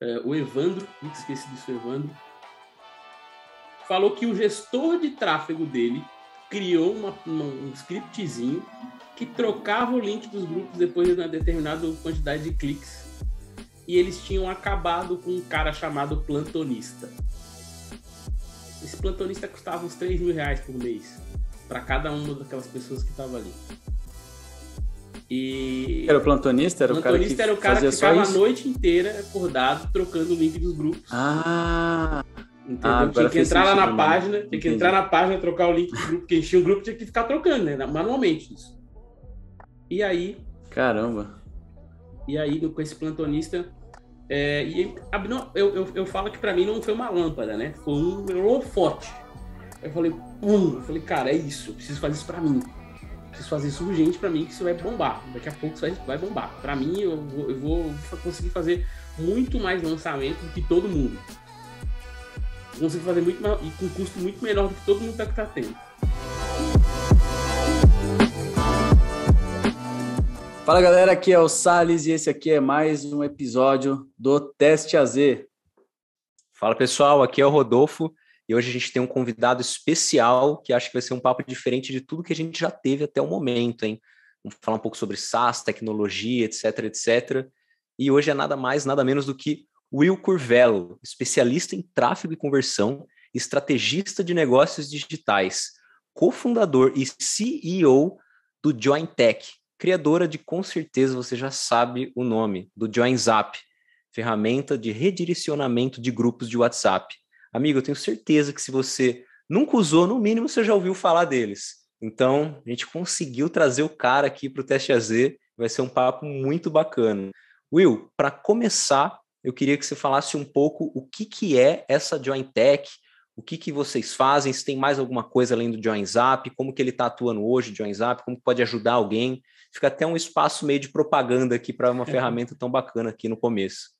é, o Evandro, nunca esqueci disso, Evandro, falou que o gestor de tráfego dele criou uma, uma, um scriptzinho que trocava o link dos grupos depois de uma determinada quantidade de cliques. E eles tinham acabado com um cara chamado plantonista. Esse plantonista custava uns 3 mil reais por mês para cada uma daquelas pessoas que estavam ali. E era o plantonista, era o, plantonista o cara que era o cara que ficava a noite inteira acordado trocando o link dos grupos. Ah. Entendeu? Ah, tinha que entrar lá na página, tinha Entendi. que entrar na página, trocar o link do grupo, porque tinha o grupo tinha que ficar trocando, né, manualmente isso. E aí, caramba. E aí com esse plantonista é, e, ah, não, eu, eu, eu falo que para mim não foi uma lâmpada, né? Foi um holofote. Eu falei, pum, eu falei, cara, é isso, eu preciso fazer isso para mim preciso fazer isso urgente para mim, que isso vai bombar. Daqui a pouco isso vai, bombar. Para mim, eu vou, eu vou conseguir fazer muito mais lançamentos do que todo mundo. Eu consigo fazer muito mais, e com um custo muito menor do que todo mundo está que tá tendo. Fala galera, aqui é o Sales e esse aqui é mais um episódio do Teste AZ. Fala pessoal, aqui é o Rodolfo e hoje a gente tem um convidado especial que acho que vai ser um papo diferente de tudo que a gente já teve até o momento, hein? Vamos falar um pouco sobre SaaS, tecnologia, etc, etc. E hoje é nada mais, nada menos do que Will Curvelo, especialista em tráfego e conversão, estrategista de negócios digitais, cofundador e CEO do JoinTech, criadora de com certeza você já sabe o nome, do Zap ferramenta de redirecionamento de grupos de WhatsApp. Amigo, eu tenho certeza que se você nunca usou, no mínimo você já ouviu falar deles. Então, a gente conseguiu trazer o cara aqui para o Teste AZ, vai ser um papo muito bacana. Will, para começar, eu queria que você falasse um pouco o que, que é essa JoinTech, o que, que vocês fazem, se tem mais alguma coisa além do JoinZap, como que ele está atuando hoje, o Zap, como pode ajudar alguém. Fica até um espaço meio de propaganda aqui para uma é. ferramenta tão bacana aqui no começo.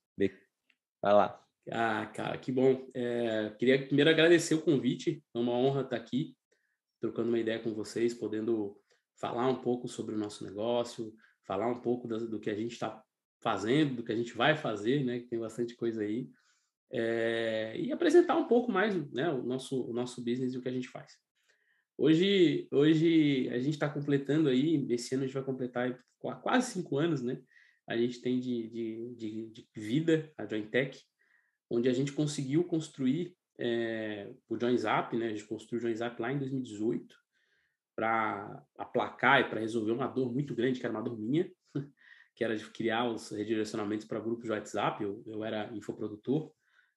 Vai lá. Ah, cara, que bom. É, queria primeiro agradecer o convite. É uma honra estar aqui, trocando uma ideia com vocês, podendo falar um pouco sobre o nosso negócio, falar um pouco do, do que a gente está fazendo, do que a gente vai fazer, né? Que tem bastante coisa aí. É, e apresentar um pouco mais né, o, nosso, o nosso business e o que a gente faz. Hoje, hoje a gente está completando aí, esse ano a gente vai completar quase cinco anos, né? A gente tem de, de, de, de vida, a Jointech, onde a gente conseguiu construir é, o Join Zap, né? A gente construiu o Join Zap lá em 2018 para aplacar e para resolver uma dor muito grande, que era uma dor minha, que era de criar os redirecionamentos para grupos de WhatsApp. Eu, eu era infoprodutor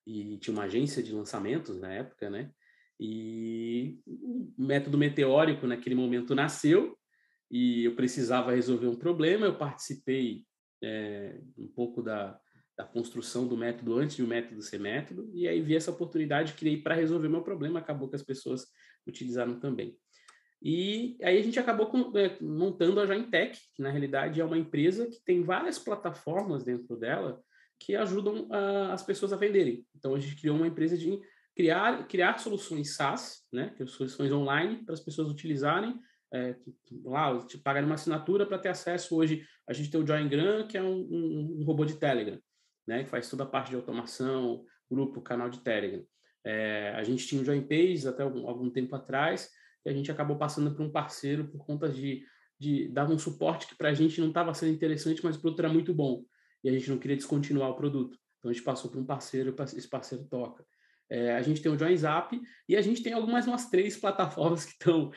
e tinha uma agência de lançamentos na época, né? E o método meteórico naquele momento nasceu e eu precisava resolver um problema. Eu participei é, um pouco da, da construção do método antes de o método ser método, e aí vi essa oportunidade, criei para resolver meu problema, acabou que as pessoas utilizaram também. E aí a gente acabou com, é, montando a Jaintech, que na realidade é uma empresa que tem várias plataformas dentro dela que ajudam ah, as pessoas a venderem. Então a gente criou uma empresa de criar, criar soluções SaaS, né, soluções online para as pessoas utilizarem é, lá, te pagarem uma assinatura para ter acesso hoje. A gente tem o Join que é um, um, um robô de Telegram né, que faz toda a parte de automação, grupo, canal de Telegram. É, a gente tinha o Joinpage até algum, algum, tempo atrás, e a gente acabou passando por um parceiro por conta de, de dava um suporte que para a gente não estava sendo interessante, mas o produto era muito bom, e a gente não queria descontinuar o produto. Então a gente passou por um parceiro, esse parceiro toca. É, a gente tem o Joinzap e a gente tem algumas umas três plataformas que estão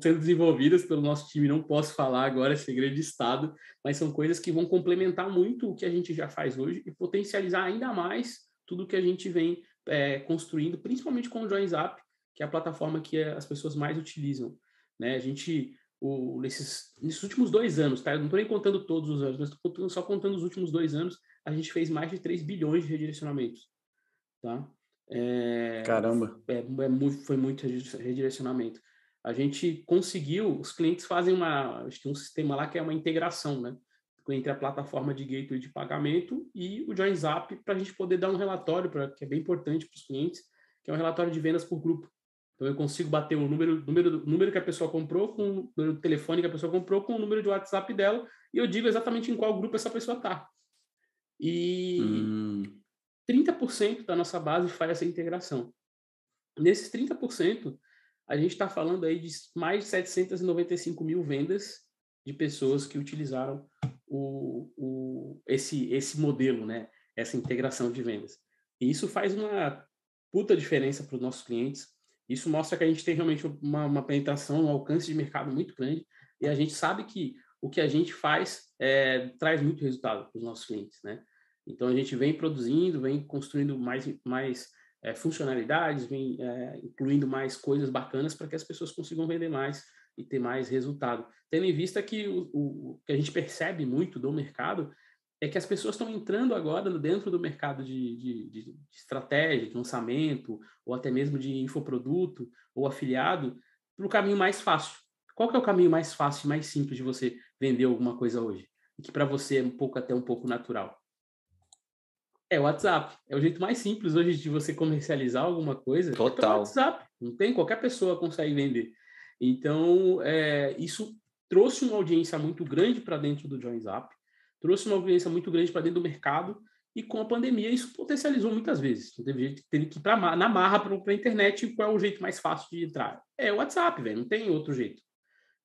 sendo desenvolvidas pelo nosso time. Não posso falar agora, é segredo de Estado, mas são coisas que vão complementar muito o que a gente já faz hoje e potencializar ainda mais tudo que a gente vem é, construindo, principalmente com o Joinzap que é a plataforma que as pessoas mais utilizam. Né? A gente, o, nesses, nesses últimos dois anos, tá? eu não estou nem contando todos os anos, mas estou só contando os últimos dois anos, a gente fez mais de 3 bilhões de redirecionamentos. Tá? É, Caramba! É, é foi muito redirecionamento. A gente conseguiu, os clientes fazem uma, tem um sistema lá que é uma integração, né? Entre a plataforma de gateway de pagamento e o JoinZap para a gente poder dar um relatório, pra, que é bem importante para os clientes, que é um relatório de vendas por grupo. Então eu consigo bater o número, número, número que a pessoa comprou, com o número do telefone que a pessoa comprou, com o número de WhatsApp dela, e eu digo exatamente em qual grupo essa pessoa está. E, hum. 30% da nossa base faz essa integração. Nesses 30%, a gente está falando aí de mais de 795 mil vendas de pessoas que utilizaram o, o, esse, esse modelo, né? essa integração de vendas. E isso faz uma puta diferença para os nossos clientes. Isso mostra que a gente tem realmente uma, uma, penetração, um alcance de mercado muito grande e a gente sabe que o que a gente faz é, traz muito resultado para os nossos clientes. Né? Então a gente vem produzindo, vem construindo mais, mais é, funcionalidades, vem é, incluindo mais coisas bacanas para que as pessoas consigam vender mais e ter mais resultado. Tendo em vista que o, o, que a gente percebe muito do mercado é que as pessoas estão entrando agora dentro do mercado de, de, de estratégia, de lançamento, ou até mesmo de infoproduto ou afiliado, para o caminho mais fácil. Qual é o caminho mais fácil e mais simples de você vender alguma coisa hoje? E que para você é um pouco até um pouco natural é WhatsApp. É o jeito mais simples hoje de você comercializar alguma coisa. Então, é Total. É WhatsApp. Não tem? Qualquer pessoa consegue vender. Então, é, isso trouxe uma audiência muito grande para dentro do Join trouxe uma audiência muito grande para dentro do mercado, e com a pandemia isso potencializou muitas vezes. Então, teve gente que teve que ir pra, na marra para a internet, qual é o jeito mais fácil de entrar? É o WhatsApp, velho, não tem outro jeito.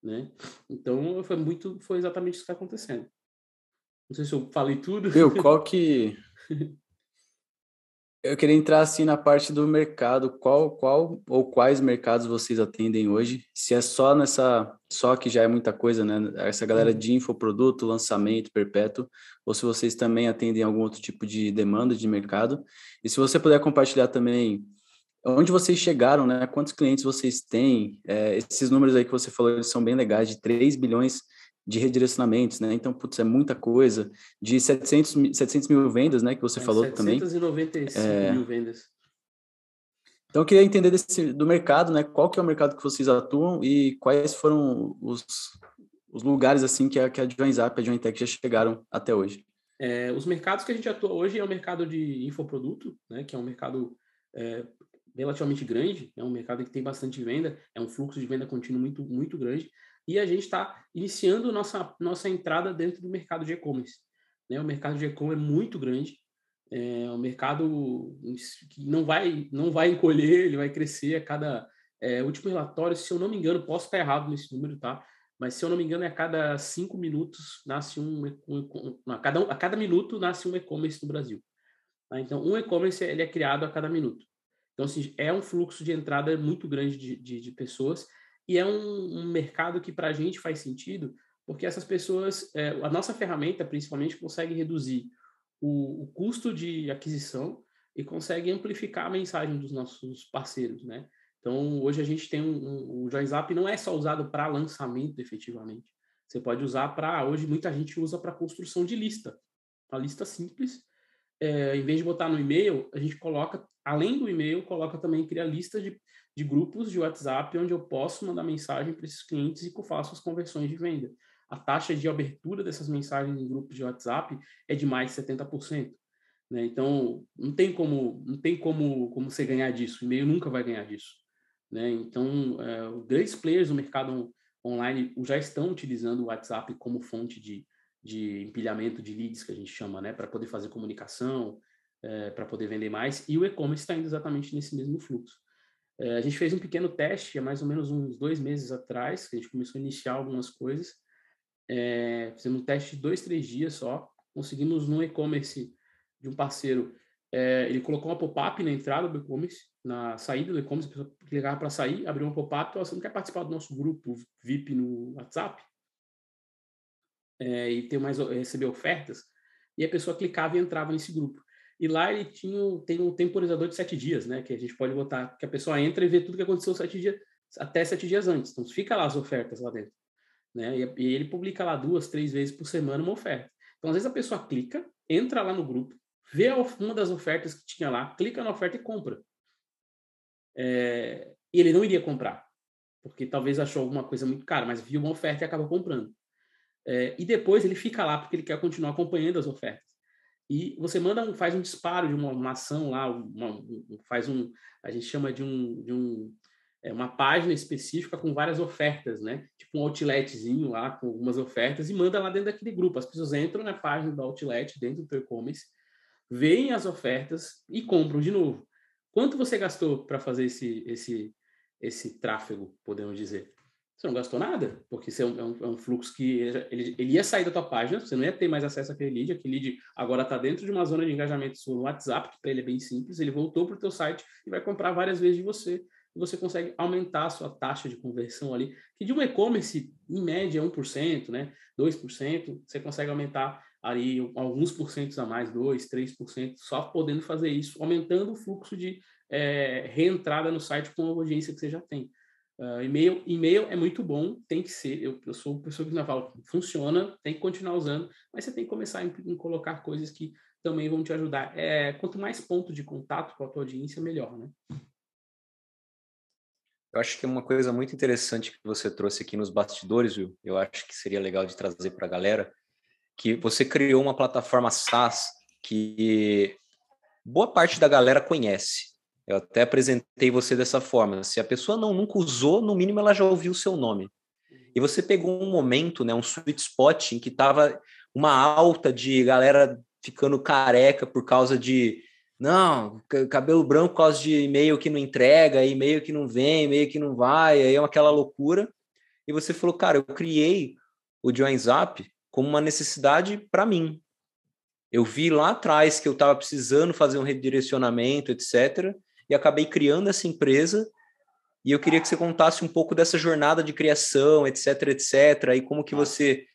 Né? Então, foi muito, foi exatamente isso que está acontecendo. Não sei se eu falei tudo. Meu, qual que. eu queria entrar assim na parte do mercado. Qual, qual ou quais mercados vocês atendem hoje? Se é só nessa, só que já é muita coisa, né? Essa galera uhum. de infoproduto, lançamento perpétuo, ou se vocês também atendem algum outro tipo de demanda de mercado. E se você puder compartilhar também onde vocês chegaram, né? Quantos clientes vocês têm? É, esses números aí que você falou, eles são bem legais, de 3 bilhões de redirecionamentos, né? Então, putz, é muita coisa. De 700, 700 mil vendas, né? Que você é, falou 795 também. 795 é. mil vendas. Então, eu queria entender desse, do mercado, né? Qual que é o mercado que vocês atuam e quais foram os, os lugares, assim, que a, que a JoinZap e a JoinTech já chegaram até hoje? É, os mercados que a gente atua hoje é o mercado de infoproduto, né? Que é um mercado é, relativamente grande, é um mercado que tem bastante venda, é um fluxo de venda contínuo muito, muito grande e a gente está iniciando nossa, nossa entrada dentro do mercado de e-commerce. Né? O mercado de e-commerce é muito grande, é um mercado que não vai, não vai encolher, ele vai crescer a cada. É, último relatório, se eu não me engano, posso estar errado nesse número, tá? Mas se eu não me engano, é a cada cinco minutos nasce um. um, um a, cada, a cada minuto nasce um e-commerce no Brasil. Tá? Então, um e-commerce ele é criado a cada minuto. Então, assim, é um fluxo de entrada muito grande de, de, de pessoas e é um, um mercado que para a gente faz sentido, porque essas pessoas, é, a nossa ferramenta principalmente consegue reduzir o, o, custo de aquisição e consegue amplificar a mensagem dos nossos parceiros, né? Então, hoje a gente tem um, um o JoinZap não é só usado para lançamento efetivamente. Você pode usar para, hoje muita gente usa para construção de lista. Uma lista simples, é, em vez de botar no e-mail, a gente coloca, além do e-mail, coloca também, cria lista de, de grupos de WhatsApp onde eu posso mandar mensagem para esses clientes e que eu faço as conversões de venda. A taxa de abertura dessas mensagens em grupos de WhatsApp é de mais de 70%. Né? Então, não tem como não tem como, como você ganhar disso. O e-mail nunca vai ganhar disso. Né? Então, é, os grandes players do mercado online já estão utilizando o WhatsApp como fonte de, de empilhamento de leads, que a gente chama, né? para poder fazer comunicação, é, para poder vender mais. E o e-commerce está indo exatamente nesse mesmo fluxo. É, a gente fez um pequeno teste há mais ou menos uns dois meses atrás, que a gente começou a iniciar algumas coisas. É, fizemos um teste de dois, três dias só. Conseguimos no e-commerce de um parceiro. É, ele colocou uma pop-up na entrada do e-commerce, na saída do e-commerce, a pessoa clicava para sair, abriu uma pop-up, você não quer participar do nosso grupo VIP no WhatsApp? É, e ter mais, receber ofertas. E a pessoa clicava e entrava nesse grupo. E lá ele tinha, tem um temporizador de sete dias, né? Que a gente pode botar, que a pessoa entra e vê tudo que aconteceu sete dias, até sete dias antes. Então fica lá as ofertas lá dentro. Né? E, e ele publica lá duas, três vezes por semana uma oferta. Então, às vezes, a pessoa clica, entra lá no grupo, vê uma das ofertas que tinha lá, clica na oferta e compra. É, e ele não iria comprar, porque talvez achou alguma coisa muito cara, mas viu uma oferta e acaba comprando. É, e depois ele fica lá porque ele quer continuar acompanhando as ofertas e você manda faz um disparo de uma, uma ação lá, uma, faz um, a gente chama de um, de um é, uma página específica com várias ofertas, né? Tipo um outletzinho lá com algumas ofertas e manda lá dentro daquele grupo. As pessoas entram na página do outlet dentro do teu e-commerce, veem as ofertas e compram de novo. Quanto você gastou para fazer esse, esse, esse tráfego, podemos dizer? você não gastou nada, porque isso é um, é um é fluxo que ele, ele, ia sair da tua página, você não ia ter mais acesso àquele lead, aquele lead agora está dentro de uma zona de engajamento sua no WhatsApp, que para ele é bem simples, ele voltou para o teu site e vai comprar várias vezes de você. E você consegue aumentar a sua taxa de conversão ali, que de um e-commerce, em média, é 1%, né? 2%, você consegue aumentar ali alguns porcentos a mais, 2%, 3%, só podendo fazer isso, aumentando o fluxo de é, reentrada no site com a audiência que você já tem. Uh, e-mail, e-mail é muito bom, tem que ser. Eu, eu sou pessoa que fala, funciona, tem que continuar usando, mas você tem que começar em, em colocar coisas que também vão te ajudar. É, quanto mais ponto de contato com a tua audiência, melhor, né? Eu acho que uma coisa muito interessante que você trouxe aqui nos bastidores, viu? eu acho que seria legal de trazer para a galera, que você criou uma plataforma SaaS que boa parte da galera conhece, eu até apresentei você dessa forma. Se a pessoa não nunca usou, no mínimo ela já ouviu o seu nome. E uhum. você pegou um momento, né, um sweet spot em que estava uma alta de galera ficando careca por causa de não, cabelo branco por causa de e-mail que não entrega, e-mail que não vem, e-mail que não vai, aí é aquela loucura. E você falou, cara, eu criei o joinzap como uma necessidade para mim. Eu vi lá atrás que eu estava precisando fazer um redirecionamento, etc e acabei criando essa empresa. E eu queria que você contasse um pouco dessa jornada de criação, etc, etc, e como que você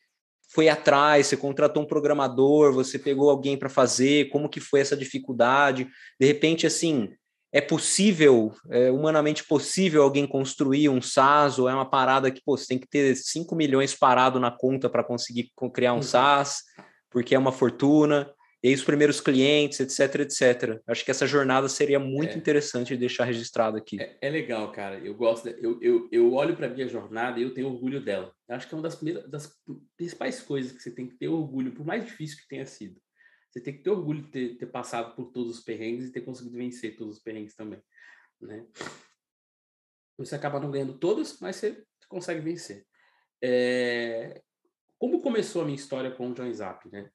foi atrás, você contratou um programador, você pegou alguém para fazer, como que foi essa dificuldade? De repente, assim, é possível, é humanamente possível alguém construir um SaaS ou é uma parada que, pô, você tem que ter 5 milhões parado na conta para conseguir criar um uhum. SaaS, porque é uma fortuna e aí os primeiros clientes, etc, etc. Acho que essa jornada seria muito é. interessante de deixar registrado aqui. É, é legal, cara. Eu gosto, de, eu, eu, eu olho para minha jornada e eu tenho orgulho dela. Acho que é uma das, primeiras, das principais coisas que você tem que ter orgulho, por mais difícil que tenha sido. Você tem que ter orgulho de ter, ter passado por todos os perrengues e ter conseguido vencer todos os perrengues também, né? Você acaba não ganhando todos, mas você consegue vencer. É... Como começou a minha história com o John Zapp, né?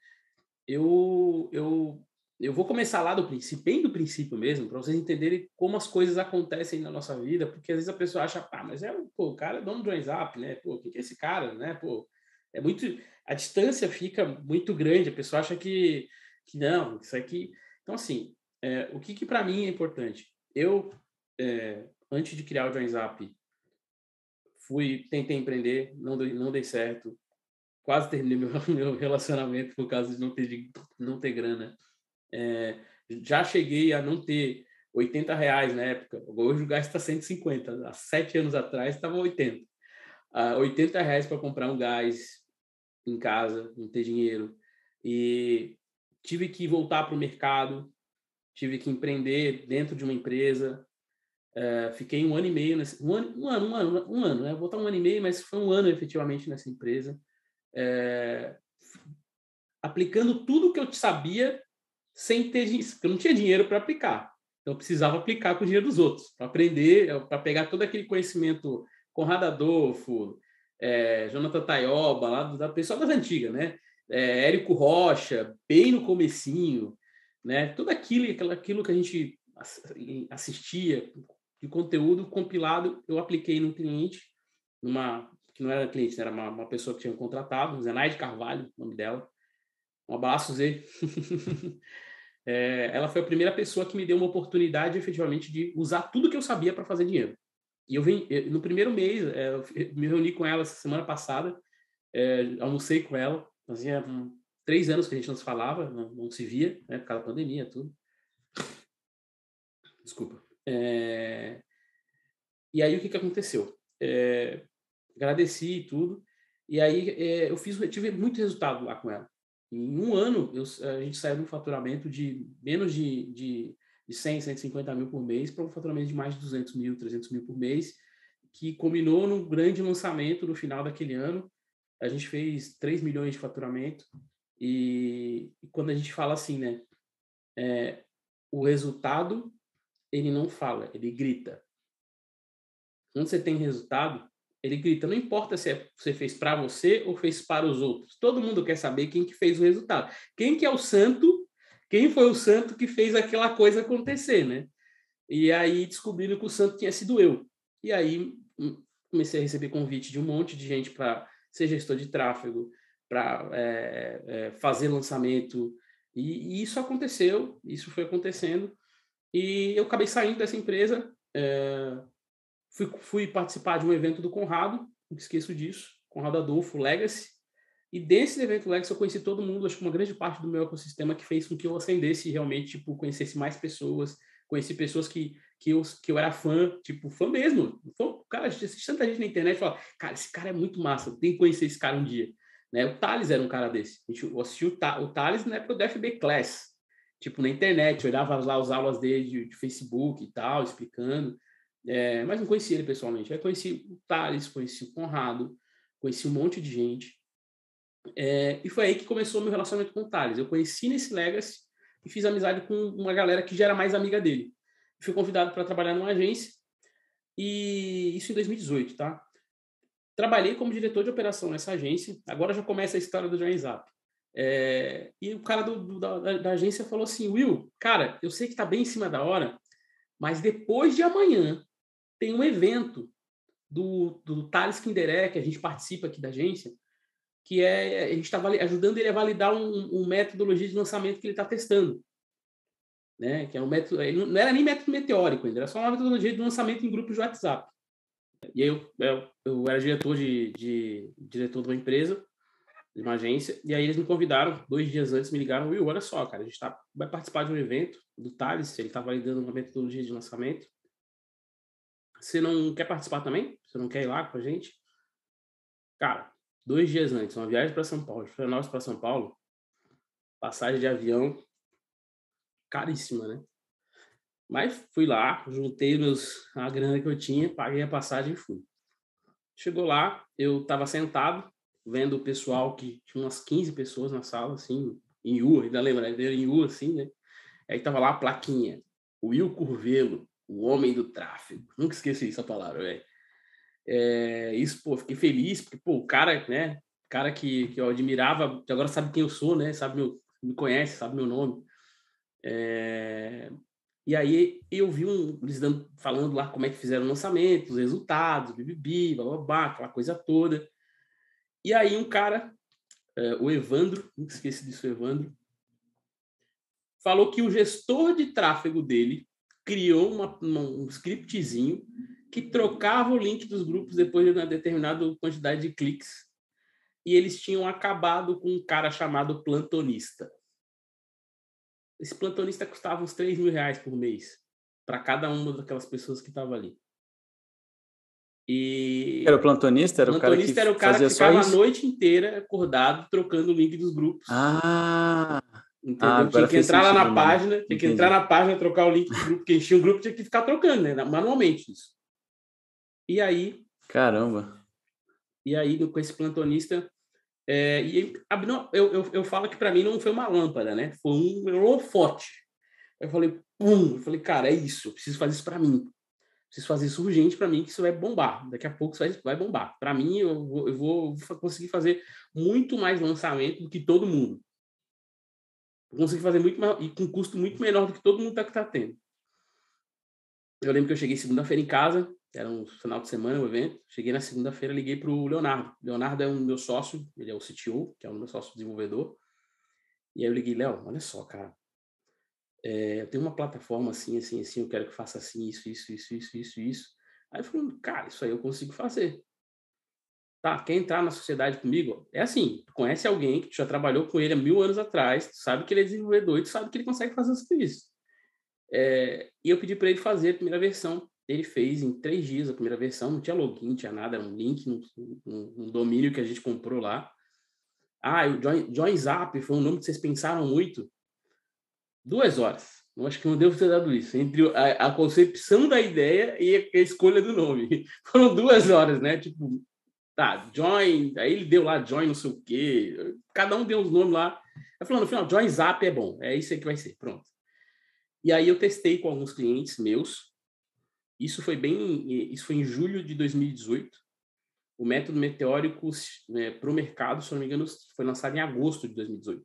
eu, eu, eu vou começar lá do princípio, bem do princípio mesmo, para vocês entenderem como as coisas acontecem na nossa vida, porque às vezes a pessoa acha, ah, mas é pô, o cara é dono do WhatsApp, né? Pô, o que, é esse cara, né? Pô, é muito. A distância fica muito grande, a pessoa acha que, que não, isso aqui. Então, assim, é, o que, que para mim é importante? Eu, é, antes de criar o WhatsApp, fui, tentei empreender, não não dei certo quase terminei meu, meu relacionamento por causa de não ter, de não ter grana. É, já cheguei a não ter 80 reais na época. Hoje o gás está 150. Há sete anos atrás estava 80. Ah, 80 reais para comprar um gás em casa, não ter dinheiro. E tive que voltar para o mercado, tive que empreender dentro de uma empresa. Uh, fiquei um ano e meio, nesse, um ano, um ano, um ano, um ano né? Vou botar um ano e meio, mas foi um ano efetivamente nessa empresa é, aplicando tudo que eu sabia sem ter porque eu não tinha dinheiro para aplicar. Então eu precisava aplicar com o dinheiro dos outros, para aprender, eh, para pegar todo aquele conhecimento Conrado Adolfo, é, Jonathan Taioba, lá do, da pessoa das antigas, né? É, Érico Rocha, bem no comecinho, né? Tudo aquilo, aquilo, que a gente assistia de conteúdo compilado, eu apliquei no cliente numa que não era cliente, né? era uma, uma, pessoa que tinha contratado, Zenaide Carvalho, o nome dela. Um abraço, Zê. é, ela foi a primeira pessoa que me deu uma oportunidade, efetivamente, de usar tudo que eu sabia para fazer dinheiro. E eu vim, eu, no primeiro mês, é, eu me reuni com ela semana passada, é, almocei com ela, então, fazia um, três anos que a gente não se falava, não, não se via, né, por causa da pandemia, tudo. Desculpa. É, e aí, o que, que aconteceu? É, agradeci e tudo. E aí é, eu fiz, eu tive muito resultado lá com ela. Em um ano, eu, a gente saiu de um faturamento de menos de, de, de 100, 150 mil por mês para um faturamento de mais de 200 mil, 300 mil por mês, que combinou num grande lançamento no final daquele ano. A gente fez 3 milhões de faturamento. E, e quando a gente fala assim, né? É, o resultado, ele não fala, ele grita. Quando você tem resultado, ele grita, não importa se é, você fez para você ou fez para os outros. Todo mundo quer saber quem que fez o resultado. Quem que é o santo? Quem foi o santo que fez aquela coisa acontecer, né? E aí descobriram que o santo tinha sido eu. E aí hum, comecei a receber convite de um monte de gente para ser gestor de tráfego, para é, é, fazer lançamento. E, e, isso aconteceu, isso foi acontecendo. E eu acabei saindo dessa empresa. É, Fui, fui participar de um evento do Conrado, não esqueço disso, Conrado Adolfo, Legacy. E desse evento Legacy eu conheci todo mundo, acho que uma grande parte do meu ecossistema que fez com que eu ascendesse realmente, tipo, conhecesse mais pessoas, conheci pessoas que, que, eu, que eu era fã, tipo, fã mesmo. Fã, cara, assiste tanta gente na internet e fala, cara, esse cara é muito massa, tem que conhecer esse cara um dia. Né? O Thales era um cara desse. A gente, assistiu o, o Thales na época do FB Class, tipo, na internet, eu olhava lá as aulas dele de, de Facebook e tal, explicando. É, mas não conheci ele pessoalmente. Aí conheci o Thales, conheci o Conrado, conheci um monte de gente. É, e foi aí que começou o meu relacionamento com o Thales. Eu conheci nesse Legacy e fiz amizade com uma galera que já era mais amiga dele. Fui convidado para trabalhar numa agência, e isso em 2018, tá? Trabalhei como diretor de operação nessa agência, agora já começa a história do Join Zap. É, e o cara do, do, da, da, agência falou assim: Will, cara, eu sei que tá bem em cima da hora, mas depois de amanhã tem um evento do, do Thales Kinderé, que a gente participa aqui da agência, que é a gente está ajudando ele a validar um, um, metodologia de lançamento que ele está testando. Né? Que é um método, não era nem método meteórico ainda, era só uma metodologia de lançamento em grupos de WhatsApp. E aí eu, eu, eu era diretor de, de, diretor de uma empresa, de uma agência, e aí eles me convidaram, dois dias antes me ligaram, Will, olha só, cara, a gente tá, vai participar de um evento do Thales, ele está validando uma metodologia de lançamento, você não quer participar também? Você não quer ir lá com a gente? Cara, dois dias antes, uma viagem para São Paulo, para nós para São Paulo, passagem de avião caríssima, né? Mas fui lá, juntei meus a grana que eu tinha, paguei a passagem e fui. Chegou lá, eu estava sentado vendo o pessoal que tinha umas 15 pessoas na sala assim, em U, ainda lembra, né? em U assim, né? Aí tava lá a plaquinha, Will Curvelo, o homem do tráfego. Nunca esqueci essa palavra, velho. É, isso, pô, fiquei feliz, porque, pô, o cara, né, cara que, que eu admirava, agora sabe quem eu sou, né, sabe meu, me conhece, sabe meu nome. É, e aí eu vi um, eles dando, falando lá como é que fizeram o lançamento, os resultados, bibibi, blá, blá, blá, aquela coisa toda. E aí um cara, é, o Evandro, nunca esqueci disso, Evandro, falou que o gestor de tráfego dele criou uma, uma, um scriptzinho que trocava o link dos grupos depois de uma determinada quantidade de cliques. E eles tinham acabado com um cara chamado plantonista. Esse plantonista custava uns 3 mil reais por mês para cada uma daquelas pessoas que estavam ali. E... Era o plantonista? Era o cara que era o cara que ficava a noite inteira acordado trocando o link dos grupos. Ah! Então, Ah, né? tinha que entrar lá na mesmo. página, tinha Entendi. que entrar na página, trocar o link do grupo, porque enchia o grupo, tinha que ficar trocando, né? Manualmente isso. E aí. Caramba! E aí, com esse plantonista. É, e, não, eu, eu, eu falo que para mim não foi uma lâmpada, né? Foi um holofote. Eu falei, pum! Eu falei, cara, é isso, eu preciso fazer isso para mim. Preciso fazer isso urgente para mim, que isso vai bombar. Daqui a pouco isso vai, vai bombar. Para mim, eu, eu vou conseguir fazer muito mais lançamento do que todo mundo consegui fazer muito mais, e com custo muito menor do que todo mundo tá, que está tendo. Eu lembro que eu cheguei segunda-feira em casa, era um final de semana o um evento. Cheguei na segunda-feira, liguei para o Leonardo. Leonardo é um meu sócio, ele é o CTO, que é um meu sócio desenvolvedor. E aí eu liguei, Léo, olha só, cara. É, eu tenho uma plataforma assim, assim, assim, eu quero que faça assim, isso, isso, isso, isso, isso, isso. Aí eu falei, cara, isso aí eu consigo fazer tá, quer entrar na sociedade comigo? É assim, tu conhece alguém que tu já trabalhou com ele há mil anos atrás, tu sabe que ele é desenvolvedor e tu sabe que ele consegue fazer o serviço. É, e eu pedi para ele fazer a primeira versão. Ele fez em três dias a primeira versão, não tinha login, não tinha nada, era um link, um, um, um domínio que a gente comprou lá. Ah, o Join, Join Zap foi um nome que vocês pensaram muito. Duas horas. Eu acho que não devo ter dado isso. Entre a, a, concepção da ideia e a, escolha do nome. Foram duas horas, né? Tipo, Tá, join, aí ele deu lá join não sei o quê, cada um deu uns nomes lá. Aí falou, no final, join zap é bom, é isso aí que vai ser, pronto. E aí eu testei com alguns clientes meus, isso foi bem, isso foi em julho de 2018, o método meteórico né, para o mercado, se não me engano, foi lançado em agosto de 2018.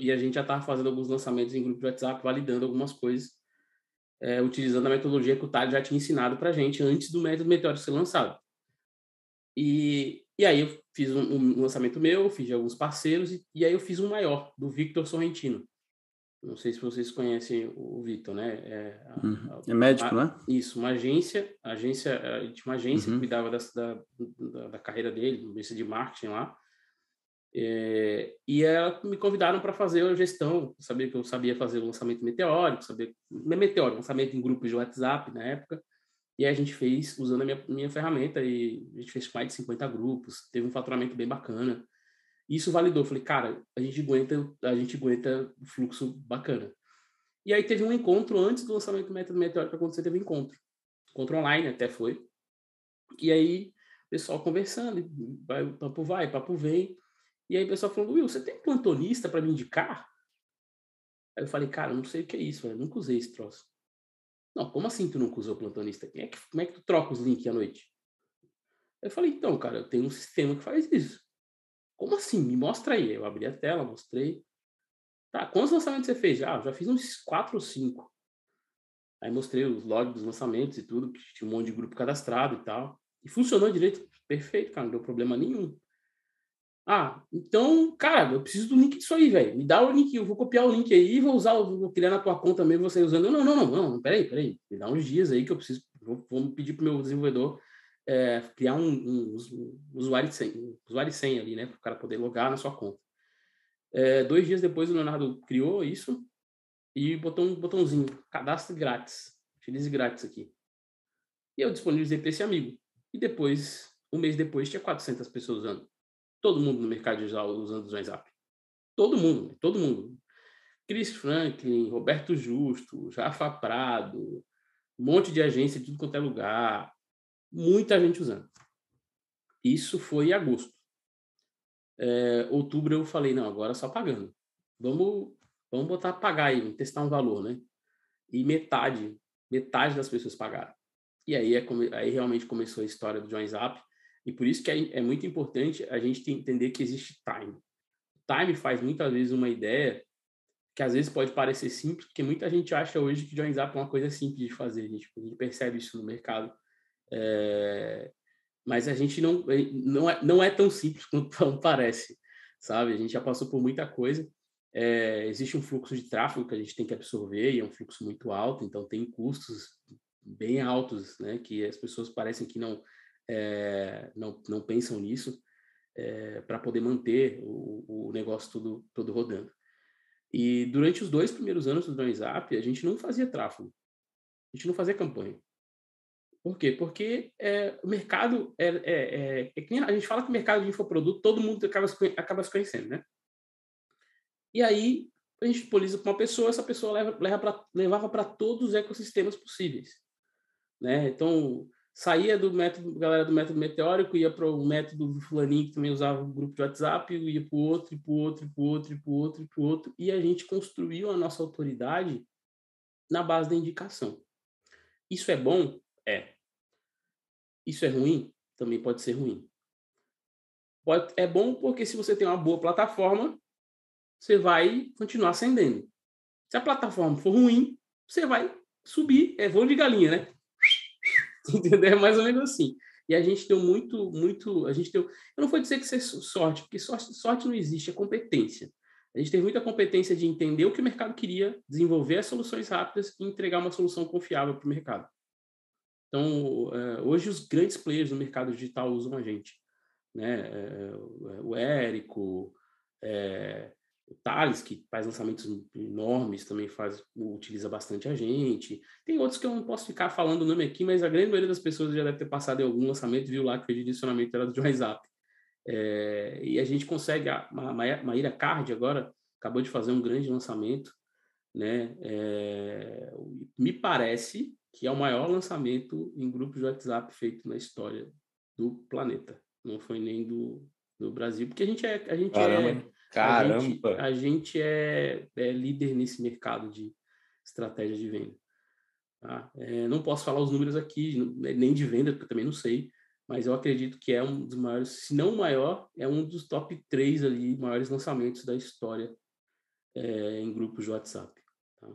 E a gente já estava fazendo alguns lançamentos em grupo de WhatsApp, validando algumas coisas, é, utilizando a metodologia que o Tade já tinha ensinado para a gente antes do método meteórico ser lançado. E, e aí eu fiz um, um lançamento meu, fiz de alguns parceiros, e, e aí eu fiz um maior, do Victor Sorrentino. Não sei se vocês conhecem o Victor, né? É, a, uhum. é médico, a, né? Isso, uma agência, agência, uma agência uhum. que cuidava da, da, da, carreira dele, uma agência de marketing lá. É, e ela, me convidaram para fazer a gestão, sabia que eu sabia fazer o lançamento meteórico, sabia, não é meteórico, lançamento em grupos de WhatsApp na época. E a gente fez usando a minha, minha ferramenta e a gente fez mais de 50 grupos, teve um faturamento bem bacana. Isso validou, falei, cara, a gente aguenta, a gente aguenta o fluxo bacana. E aí teve um encontro antes do lançamento do Método Meteórico acontecer, teve um encontro. Encontro online até foi. E aí, o pessoal conversando, vai, papo vai, papo vem. E aí o pessoal falou Will, você tem plantonista para me indicar? Aí eu falei, cara, não sei o que é isso, eu nunca usei esse troço. Não, como assim tu nunca usou plantonista? Como é que, como é que tu troca os links à noite? Eu falei, então, cara, eu tenho um sistema que faz isso. Como assim? Me mostra aí. Eu abri a tela, mostrei. Tá, quantos lançamentos você fez? Ah, já fiz uns quatro ou cinco. Aí mostrei os logs dos lançamentos e tudo, que tinha um monte de grupo cadastrado e tal. E funcionou direito, perfeito, cara, não deu problema nenhum. Ah, então, cara, eu preciso do link disso aí, velho. Me dá o link, eu vou copiar o link aí e vou usar, vou criar na tua conta mesmo você usando. Não, não, não, não, peraí, peraí. Me dá uns dias aí que eu preciso, vou, vou pedir pro meu desenvolvedor é, criar um, um, um, usuário de senha, um usuário de senha ali, né? pro o cara poder logar na sua conta. É, dois dias depois o Leonardo criou isso e botou um botãozinho, cadastro grátis, utilize grátis aqui. E eu disponibilizei para esse amigo. E depois, um mês depois, tinha 400 pessoas usando. Todo mundo no mercado digital usando o WhatsApp. Todo mundo, né? todo mundo. Chris Franklin, Roberto Justo, Rafa Prado, um monte de agência de tudo quanto é lugar, muita gente usando. Isso foi em agosto. É, outubro eu falei, não, agora só pagando. Vamos, vamos botar pagar aí, testar um valor, né? E metade, metade das pessoas pagaram. E aí, é, aí realmente começou a história do Join Zap. E por isso que é, é muito importante a gente entender que existe time. Time faz muitas vezes uma ideia que às vezes pode parecer simples, porque muita gente acha hoje que join zap é uma coisa simples de fazer, a gente, a gente percebe isso no mercado. É... mas a gente não, eh, não, é, não é tão simples quanto parece, sabe? A gente já passou por muita coisa. É... existe um fluxo de tráfego que a gente tem que absorver e é um fluxo muito alto, então tem custos bem altos, né? Que as pessoas parecem que não é, não, não pensam nisso é, eh, para poder manter o, o negócio todo, todo rodando. E durante os dois primeiros anos do Drone Zap, a gente não fazia tráfego, a gente não fazia campanha. Por quê? Porque é, o mercado é, é, é, é a gente fala que o mercado de infoproduto todo mundo acaba, acaba se conhecendo, né? E aí a gente poliza com uma pessoa, essa pessoa leva, leva pra, levava para todos os ecossistemas possíveis, né? Então saía do método, galera do método meteórico, ia para o método do fulaninho, que também usava o grupo de WhatsApp, ia para o outro, para o outro, para o outro, para o outro, para o outro, e a gente construiu a nossa autoridade na base da indicação. Isso é bom? É. Isso é ruim? Também pode ser ruim. Pode, é bom porque se você tem uma boa plataforma, você vai continuar ascendendo. Se a plataforma for ruim, você vai subir, é voo de galinha, né? Entendeu? É mais ou menos assim. E a gente deu muito, muito. A gente deu. Eu não vou dizer que isso é sorte, porque sorte, sorte não existe, é competência. A gente teve muita competência de entender o que o mercado queria, desenvolver as soluções rápidas e entregar uma solução confiável para o mercado. Então, é, hoje os grandes players do mercado digital usam a gente. Né? É, é, o Érico, o Thales, que faz lançamentos enormes, também faz, utiliza bastante a gente. Tem outros que eu não posso ficar falando o nome aqui, mas a grande maioria das pessoas já deve ter passado em algum lançamento viu lá que o redirecionamento era do WhatsApp. É, e a gente consegue, a Maíra Card agora acabou de fazer um grande lançamento, né? É, me parece que é o maior lançamento em grupo de WhatsApp feito na história do planeta. Não foi nem do, do Brasil, porque a gente é, a gente é Caramba. é Caramba! A gente, a gente é, é, líder nesse mercado de estratégia de venda. Tá? É, não posso falar os números aqui, nem de venda, porque eu também não sei, mas eu acredito que é um dos maiores, se não o maior, é um dos top três ali, maiores lançamentos da história é, em grupos de WhatsApp. Tá?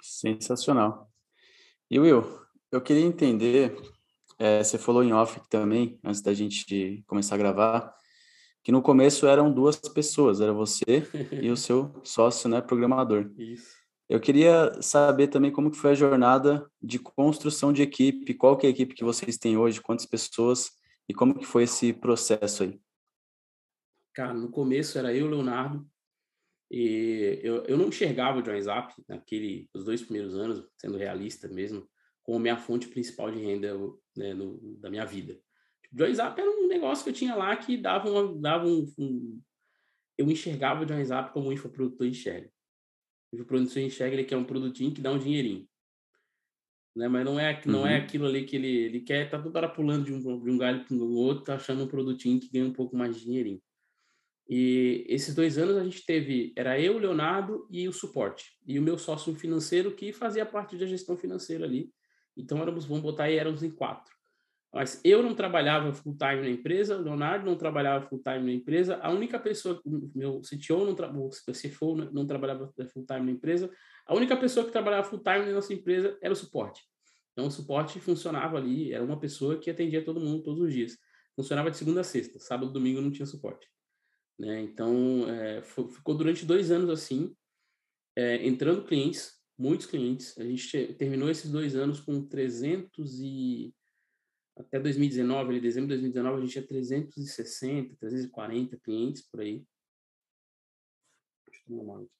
Sensacional. E Will, eu queria entender é, você falou em off também, antes da gente começar a gravar, que no começo eram duas pessoas, era você e o seu sócio, né, programador. Isso. Eu queria saber também como que foi a jornada de construção de equipe, qual que é a equipe que vocês têm hoje, quantas pessoas e como que foi esse processo aí. Cara, no começo era eu, Leonardo, e eu, eu não enxergava o Joins Up naquele, os dois primeiros anos, sendo realista mesmo, como minha fonte principal de renda né, no, da minha vida. Tipo, Joy Zap era um negócio que eu tinha lá que dava, uma, dava um, um Eu enxergava o Joy Zap como um infoprodutor enxerga. O infoprodutor enxerga ele quer um produtinho que dá um dinheirinho. Né? Mas não é, não é uhum. é aquilo ali que ele, ele quer, tá toda hora pulando de um, de um galho para o outro, tá achando um produtinho que ganha um pouco mais de dinheirinho. E esses dois anos a gente teve, era eu, o Leonardo e o suporte. E o meu sócio financeiro que fazia parte da gestão financeira ali, então éramos, vamos botar aí, éramos em quatro. Mas eu não trabalhava full time na empresa, o Leonardo não trabalhava full time na empresa, a única pessoa, meu CTO não trabalhava, CFO é, não trabalhava full time na empresa, a única pessoa que trabalhava full time na nossa empresa era o suporte. Então o suporte funcionava ali, era uma pessoa que atendia todo mundo todos os dias. Funcionava de segunda a sexta, sábado, domingo não tinha suporte. Né? Então é, ficou durante dois anos assim, é, entrando clientes, muitos clientes. A gente terminou esses dois anos com 300 e até 2019, ali, dezembro de 2019, a gente tinha 360, 340 clientes por aí. Deixa eu tomar uma aqui.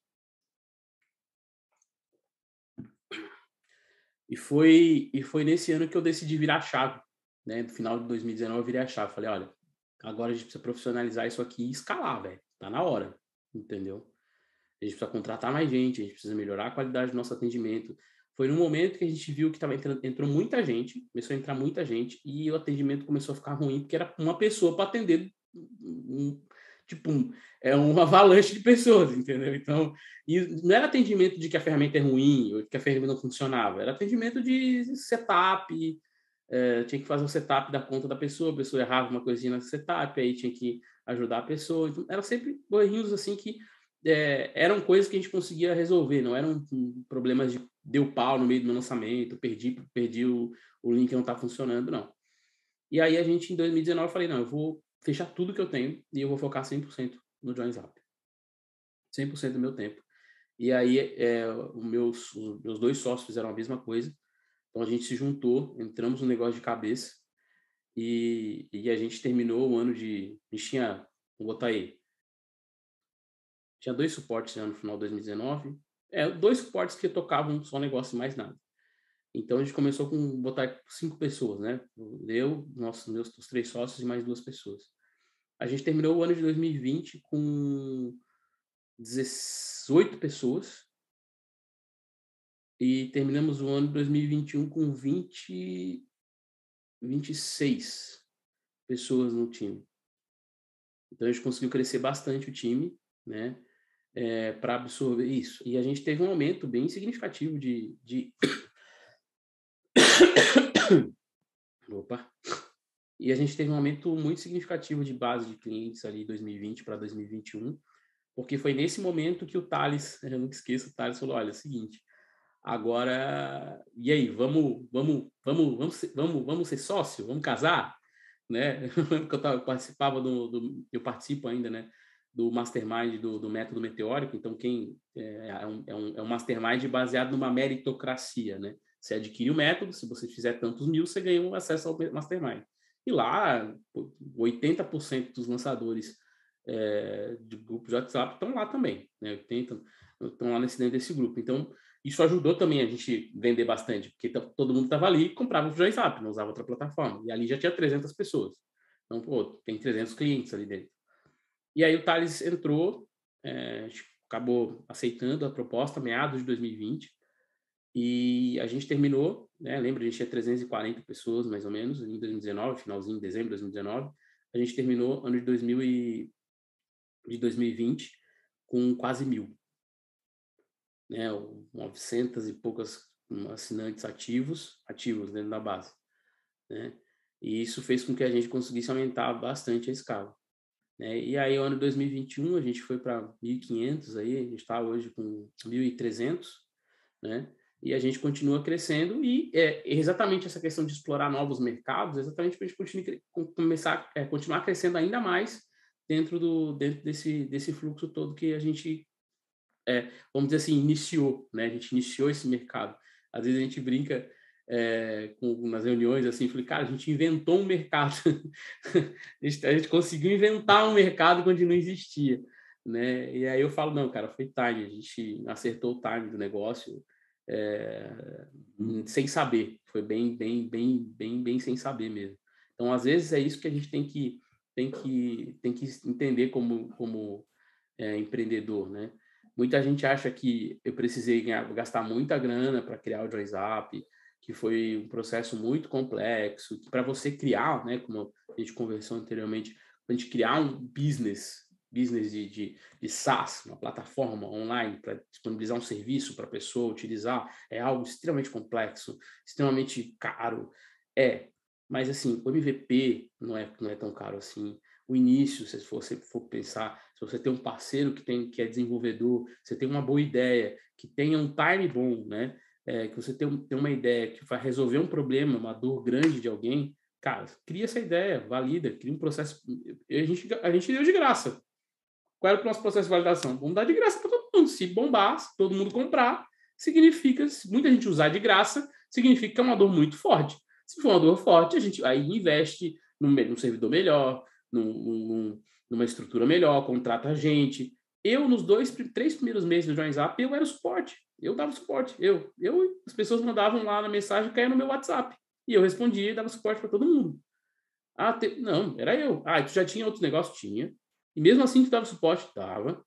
E foi, e foi nesse ano que eu decidi virar a chave, né? No final de 2019 eu virei a chave. Falei, olha, agora a gente precisa profissionalizar isso aqui e escalar, velho. Tá na hora, entendeu? a gente precisa contratar mais gente, a gente precisa melhorar a qualidade do nosso atendimento. Foi num momento que a gente viu que tava entrando, entrou muita gente, começou a entrar muita gente e o atendimento começou a ficar ruim, porque era uma pessoa para atender um, tipo, um, é uma avalanche de pessoas, entendeu? Então, não era atendimento de que a ferramenta é ruim ou que a ferramenta não funcionava, era atendimento de setup, é, tinha que fazer o setup da conta da pessoa, a pessoa errava uma coisinha no setup, aí tinha que ajudar a pessoa. Então, era sempre erros assim que é, eram coisas que a gente conseguia resolver, não eram problemas de deu pau no meio do meu lançamento, perdi, perdi o, o link não está funcionando, não. E aí a gente, em 2019, eu falei, não, eu vou fechar tudo que eu tenho e eu vou focar 100% no Joins Up. 100% do meu tempo. E aí é, os, meus, os meus dois sócios fizeram a mesma coisa. Então a gente se juntou, entramos no negócio de cabeça e, e a gente terminou o ano de... A gente tinha, vou botar aí, tinha dois suportes né, no final de 2019. É, dois suportes que tocavam só negócio e mais nada. Então a gente começou com botar cinco pessoas, né? Eu, nossos meus os três sócios e mais duas pessoas. A gente terminou o ano de 2020 com 18 pessoas. E terminamos o ano de 2021 com 20 26 pessoas no time. Então a gente conseguiu crescer bastante o time, né? é, eh, para absorver isso. E a gente teve um aumento bem significativo de. de... Opa! E a gente teve um aumento muito significativo de base de clientes ali 2020 para 2021, porque foi nesse momento que o Thales, eu nunca esqueço, o Thales falou: olha, é o seguinte, agora, e aí, vamos, vamos, vamos, vamos, vamos, vamos ser sócio? Vamos casar? Né? Eu, tava, eu participava do, do. Eu participo ainda, né? do mastermind do, do método meteórico. Então, quem é, é, é, um, é, um, mastermind baseado numa meritocracia, né? Você adquire o método, se você fizer tantos mil, você ganha um acesso ao mastermind. E lá, 80% dos lançadores é, de grupo de WhatsApp estão lá também, né? estão lá nesse, dentro desse grupo. Então, isso ajudou também a gente vender bastante, porque todo mundo estava ali e comprava o WhatsApp, não usava outra plataforma. E ali já tinha 300 pessoas. Então, pô, tem 300 clientes ali dentro. E aí o Thales entrou, é, acabou aceitando a proposta, meados de 2020, e a gente terminou, né? Lembra, a gente tinha 340 pessoas, mais ou menos, em 2019, finalzinho de dezembro de 2019. A gente terminou ano de, 2000 e, de 2020 com quase mil. Né? 900 e poucas assinantes ativos, ativos dentro da base. Né? E isso fez com que a gente conseguisse aumentar bastante a escala. Né? e aí, ano 2021, a gente foi para 1.500, aí, a gente está hoje com 1.300, né? E a gente continua crescendo e é, exatamente essa questão de explorar novos mercados, exatamente para a gente começar, é, continuar crescendo ainda mais dentro, do, dentro desse, desse fluxo todo que a gente, é, vamos dizer assim, iniciou, né? A gente iniciou esse mercado. Às vezes a gente brinca é, com umas reuniões assim, falei, cara, a gente inventou um mercado, a, gente, a gente conseguiu inventar um mercado onde não existia, né? E aí eu falo, não, cara, foi time, a gente acertou o time do negócio é, sem saber, foi bem, bem, bem, bem, bem sem saber mesmo. Então, às vezes é isso que a gente tem que tem que tem que entender como como é, empreendedor, né? Muita gente acha que eu precisei gastar muita grana para criar o Joyzap, que foi um processo muito complexo, para você criar, né, como a gente conversou anteriormente, a gente criar um business, business de, de, de SaaS, uma plataforma online para disponibilizar um serviço para a pessoa utilizar, é algo extremamente complexo, extremamente caro. É, mas assim, o MVP não é, não é tão caro assim. O início, se você for pensar, se você tem um parceiro que tem que é desenvolvedor, você tem uma boa ideia, que tenha um time bom, né? é, que você tem, tem uma ideia que vai resolver um problema, uma dor grande de alguém, cara, cria essa ideia, valida, cria um processo. A gente, a gente deu de graça. Qual era o nosso processo de validação? Vamos dar de graça para todo mundo. Se bombar, se todo mundo comprar, significa, se muita gente usar de graça, significa que é uma dor muito forte. Se for uma dor forte, a gente aí investe num, num servidor melhor, num, num, numa estrutura melhor, contrata gente, eu, nos dois, três primeiros meses do Joins eu era o suporte. Eu dava suporte. Eu, eu, as pessoas mandavam lá na mensagem, cair no meu WhatsApp. E eu respondia e dava suporte para todo mundo. Ah, te... não, era eu. Ah, tu já tinha outros negócios? Tinha. E mesmo assim, tu dava suporte? Dava.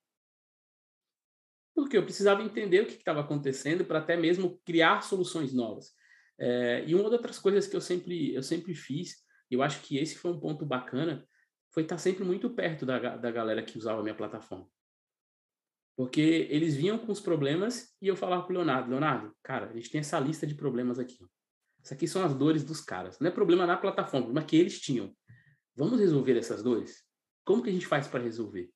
Porque eu precisava entender o que estava acontecendo para até mesmo criar soluções novas. É, e uma das outras coisas que eu sempre, eu sempre fiz, eu acho que esse foi um ponto bacana, foi estar tá sempre muito perto da, da galera que usava a minha plataforma. Porque eles vinham com os problemas e eu falava pro Leonardo, Leonardo, cara, a gente tem essa lista de problemas aqui. Isso aqui são as dores dos caras. Não é problema na plataforma, é mas que eles tinham. Vamos resolver essas dores? Como que a gente faz para resolver?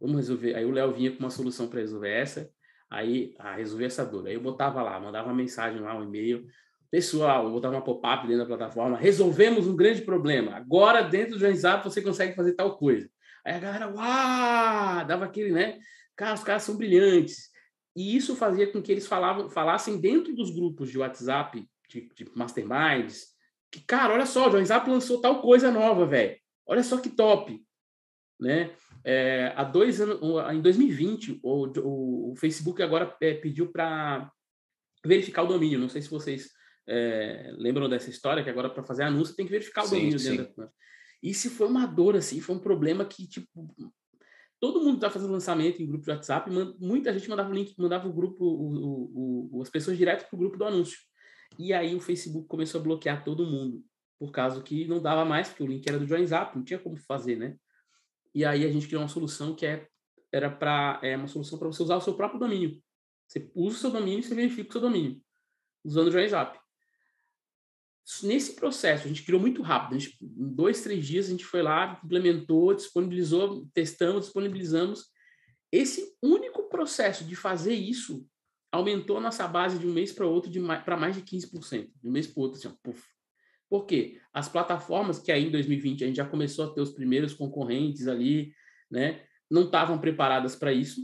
Vamos resolver. Aí o Léo vinha com uma solução para resolver essa, aí a ah, resolver essa dor. Aí eu botava lá, mandava uma mensagem lá, um e-mail. Pessoal, eu botava uma pop-up dentro da plataforma. Resolvemos um grande problema. Agora, dentro do WhatsApp, você consegue fazer tal coisa. Aí a galera, uau! Dava aquele, né? Caras, os caras são brilhantes. E isso fazia com que eles falavam, falassem dentro dos grupos de WhatsApp, de, de masterminds, que, cara, olha só, o WhatsApp lançou tal coisa nova, velho. Olha só que top. Né? É, há dois anos, em 2020, o, o, o Facebook agora é, pediu para verificar o domínio. Não sei se vocês é, lembram dessa história, que agora para fazer anúncio tem que verificar o sim, domínio. Sim. Dentro da... Isso foi uma dor, assim, foi um problema que, tipo, todo mundo estava tá fazendo lançamento em grupo de WhatsApp, muita gente mandava o link, mandava o grupo, o, o, as pessoas direto para o grupo do anúncio. E aí o Facebook começou a bloquear todo mundo, por causa que não dava mais, porque o link era do Joins não tinha como fazer, né? E aí a gente criou uma solução que é, era para é uma solução para você usar o seu próprio domínio. Você usa o seu domínio e você verifica o seu domínio, usando o Joins Nesse processo, a gente criou muito rápido. Gente, em dois, três dias, a gente foi lá, implementou, disponibilizou, testamos, disponibilizamos. Esse único processo de fazer isso aumentou a nossa base de um mês para outro para mais de 15%. De um mês para outro, assim, puf puff. Por quê? As plataformas que aí em 2020 a gente já começou a ter os primeiros concorrentes ali, né? Não estavam preparadas para isso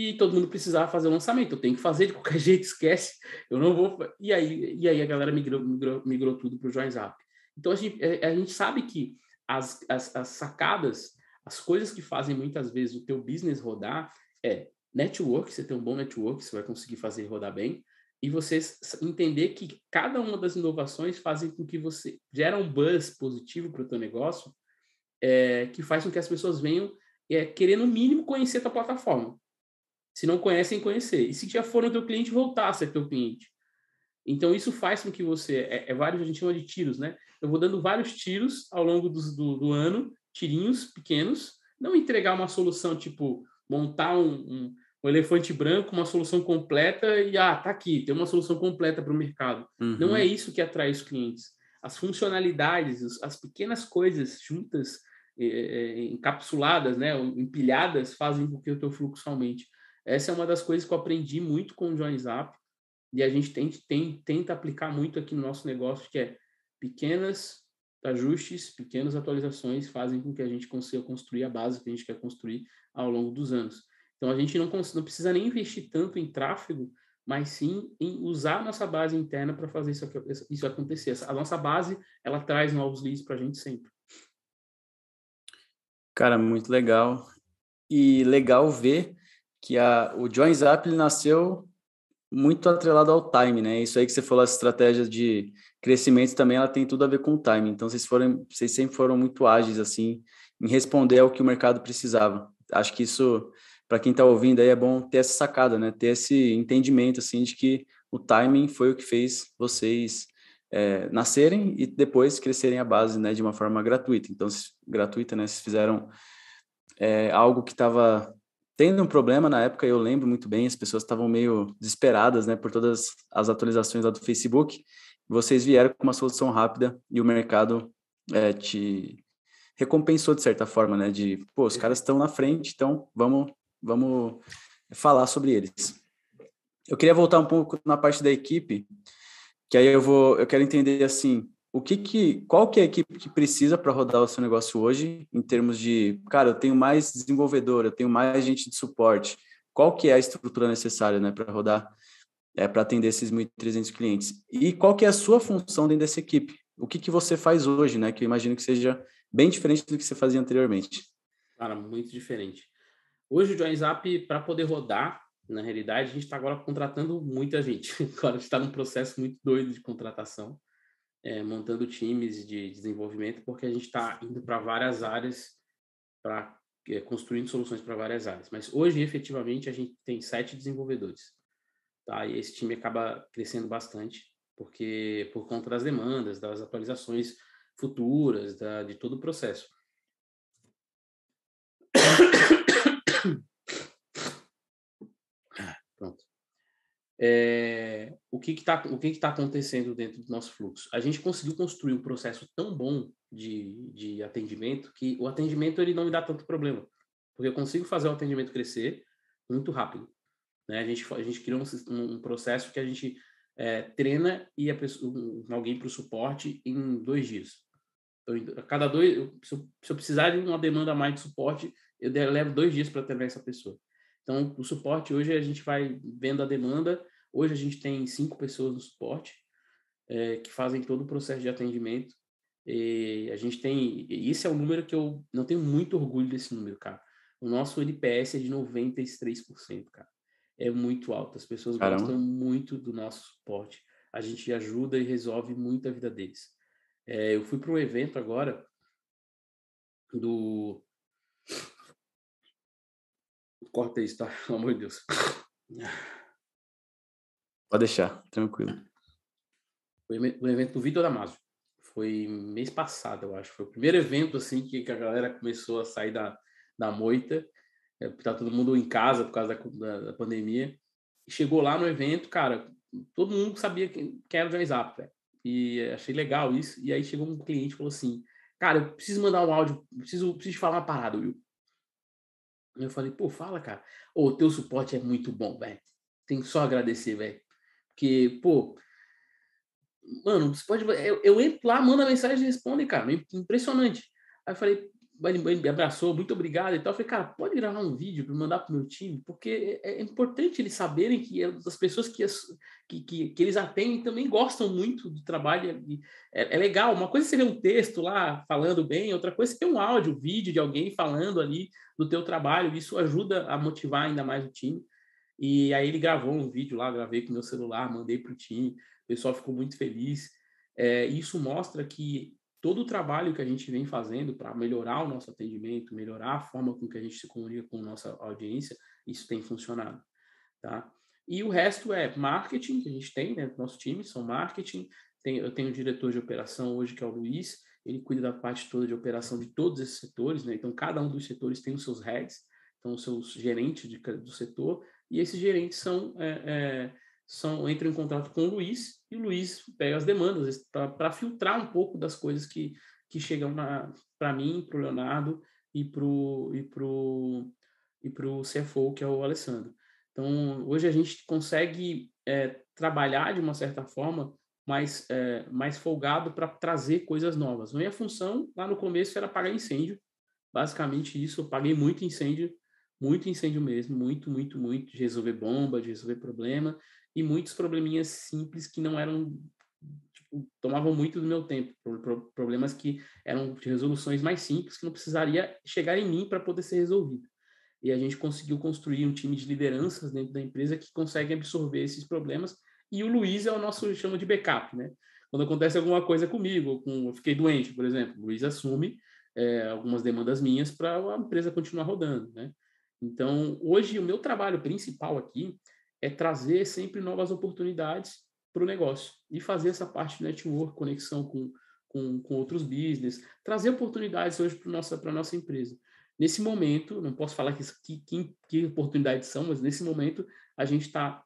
e todo mundo precisava fazer o lançamento. Eu tenho que fazer de qualquer jeito, esquece. Eu não vou. E aí, e aí a galera migrou, migrou, migrou tudo para o Zap. Então a gente, é, a gente sabe que as, as, as sacadas, as coisas que fazem muitas vezes o teu business rodar é network, você tem um bom network, você vai conseguir fazer rodar bem, e você entender que cada uma das inovações fazem com que você gera um buzz positivo para o teu negócio, é, que faz com que as pessoas venham é, querendo no mínimo conhecer a tua plataforma. Se não conhecem, conhecer. E se já foram teu cliente, voltar a ser teu cliente. Então, isso faz com que você. É, é vários, a gente chama de tiros, né? Eu vou dando vários tiros ao longo do, do, do ano, tirinhos pequenos. Não entregar uma solução tipo montar um, um, um, elefante branco, uma solução completa e ah, tá aqui, tem uma solução completa para o mercado. Uhum. Não é uhum. isso que atrai os clientes. As funcionalidades, as pequenas coisas juntas, é, é, é, encapsuladas, né, empilhadas, fazem com que o teu fluxo aumente. Essa é uma das coisas que eu aprendi muito com o Join Zap e a gente tem, tem, tenta aplicar muito aqui no nosso negócio, que é pequenas ajustes, pequenas atualizações fazem com que a gente consiga construir a base que a gente quer construir ao longo dos anos. Então, a gente não, não precisa nem investir tanto em tráfego, mas sim em usar a nossa base interna para fazer isso, isso acontecer. A nossa base, ela traz novos leads para a gente sempre. Cara, muito legal. E legal ver que a, o Join Zap ele nasceu muito atrelado ao time, né? Isso aí que você falou, as estratégias de crescimento também, ela tem tudo a ver com o time. Então, vocês, foram, vocês sempre foram muito ágeis, assim, em responder ao que o mercado precisava. Acho que isso, para quem está ouvindo aí, é bom ter essa sacada, né? Ter esse entendimento, assim, de que o timing foi o que fez vocês é, nascerem e depois crescerem a base, né? De uma forma gratuita. Então, gratuita, né? Vocês fizeram é, algo que estava tendo um problema na época, eu lembro muito bem, as pessoas estavam meio desesperadas, né, por todas as atualizações lá do Facebook. Vocês vieram com uma solução rápida e o mercado é, te recompensou de certa forma, né, de, pô, os caras estão na frente, então vamos, vamos falar sobre eles. Eu queria voltar um pouco na parte da equipe, que aí eu vou, eu quero entender assim, o que que, qual que é a equipe que precisa para rodar o seu negócio hoje, em termos de, cara, eu tenho mais desenvolvedor, eu tenho mais gente de suporte, qual que é a estrutura necessária, né, para rodar, é, para atender esses 1.300 clientes? E qual que é a sua função dentro dessa equipe? O que que você faz hoje, né, que eu imagino que seja bem diferente do que você fazia anteriormente? Cara, muito diferente. Hoje o JoinZap, para poder rodar, na realidade, a gente está agora contratando muita gente. Agora está num processo muito doido de contratação é, montando times de desenvolvimento, porque a gente está indo para várias áreas, para é, construindo soluções para várias áreas. Mas hoje, efetivamente, a gente tem sete desenvolvedores. Tá? E esse time acaba crescendo bastante, porque por conta das demandas, das atualizações futuras, da, de todo o processo. é, o que está o que está acontecendo dentro do nosso fluxo. A gente conseguiu construir um processo tão bom de, de atendimento que o atendimento ele não me dá tanto problema, porque eu consigo fazer o atendimento crescer muito rápido. Né? A gente a gente criou um, um processo que a gente é, treina e pessoa, alguém para o suporte em dois dias. a cada dois, se, eu, se, eu, precisar de uma demanda mais de suporte, eu levo dois dias para treinar essa pessoa. Então, o suporte hoje a gente vai vendo a demanda Hoje a gente tem cinco pessoas no suporte é, que fazem todo o processo de atendimento. E eh, a gente tem. Esse é o um número que eu não tenho muito orgulho desse número, cara. O nosso NPS é de 93%, cara. É muito alto. As pessoas Caramba. gostam muito do nosso suporte. A gente ajuda e resolve muito a vida deles. É, eu fui para um evento agora do. Corta isso, tá? Pelo amor de Deus. Pode deixar, tranquilo. Foi O evento do Vitor Damasio. Foi mês passado, eu acho. Foi o primeiro evento, assim, que, que a galera começou a sair da, da moita. É, tá todo mundo em casa por causa da, da, pandemia. E chegou lá no evento, cara, todo mundo sabia quem, quem era o Johnny Zap, velho. E achei legal isso. E aí chegou um cliente e falou assim, cara, eu preciso mandar um áudio, preciso, preciso falar uma parada, Will. Eu falei, pô, fala, cara. O teu suporte é muito bom, velho. Tem que só agradecer, velho. Porque, pô, mano, você pode. Eu, eu entro lá, manda mensagem e responde, cara. Impressionante. Aí eu falei, ele me abraçou, muito obrigado e tal. Eu falei, cara, pode gravar um vídeo para mandar para o meu time, porque é, é, importante eles saberem que é, as pessoas que, as, que, que, que, eles atendem também gostam muito do trabalho. É, é, legal. Uma coisa é você ver um texto lá falando bem, outra coisa é ter um áudio, um vídeo de alguém falando ali do teu trabalho. Isso ajuda a motivar ainda mais o time. E aí ele gravou um vídeo lá, gravei com meu celular, mandei para o time, o pessoal ficou muito feliz. É, isso mostra que todo o trabalho que a gente vem fazendo para melhorar o nosso atendimento, melhorar a forma com que a gente se comunica com a nossa audiência, isso tem funcionado, tá? E o resto é marketing, que a gente tem, né? Nosso time são marketing. Tem, eu tenho um diretor de operação hoje, que é o Luiz, ele cuida da parte toda de operação de todos esses setores, né? Então, cada um dos setores tem os seus heads, então, os seus gerentes de, do setor, e esses gerentes são, é, é, são entram em contato com o Luiz e o Luiz pega as demandas tá, para filtrar um pouco das coisas que, que chegam para mim, para o Leonardo e para o e pro, e pro CFO, que é o Alessandro. Então, hoje a gente consegue é, trabalhar de uma certa forma mais, é, mais folgado para trazer coisas novas. Minha função lá no começo era pagar incêndio, basicamente isso, eu paguei muito incêndio muito incêndio mesmo, muito, muito, muito, de resolver bomba, de resolver problema, e muitos probleminhas simples que não eram, tipo, tomavam muito do meu tempo, problemas que eram de resoluções mais simples, que não precisaria chegar em mim para poder ser resolvido. E a gente conseguiu construir um time de lideranças dentro da empresa que consegue absorver esses problemas, e o Luiz é o nosso, chama de backup, né? Quando acontece alguma coisa comigo, com, eu fiquei doente, por exemplo, o Luiz assume é, algumas demandas minhas para a empresa continuar rodando, né? Então, hoje, o meu trabalho principal aqui é trazer sempre novas oportunidades para o negócio e fazer essa parte de network, conexão com, com, com outros business, trazer oportunidades hoje para a nossa, nossa empresa. Nesse momento, não posso falar que, que, que oportunidades são, mas nesse momento a gente está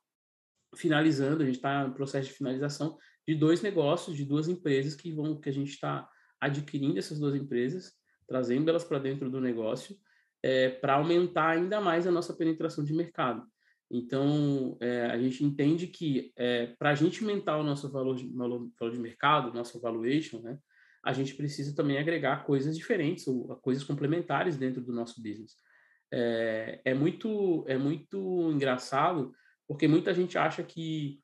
finalizando, a gente está no processo de finalização de dois negócios, de duas empresas que vão que a gente está adquirindo essas duas empresas, trazendo elas para dentro do negócio é, para aumentar ainda mais a nossa penetração de mercado. Então, é, a gente entende que é, para a gente aumentar o nosso valor de, valor, valor de mercado, nosso valuation, né, a gente precisa também agregar coisas diferentes ou coisas complementares dentro do nosso business. É, é, muito, é muito engraçado porque muita gente acha que,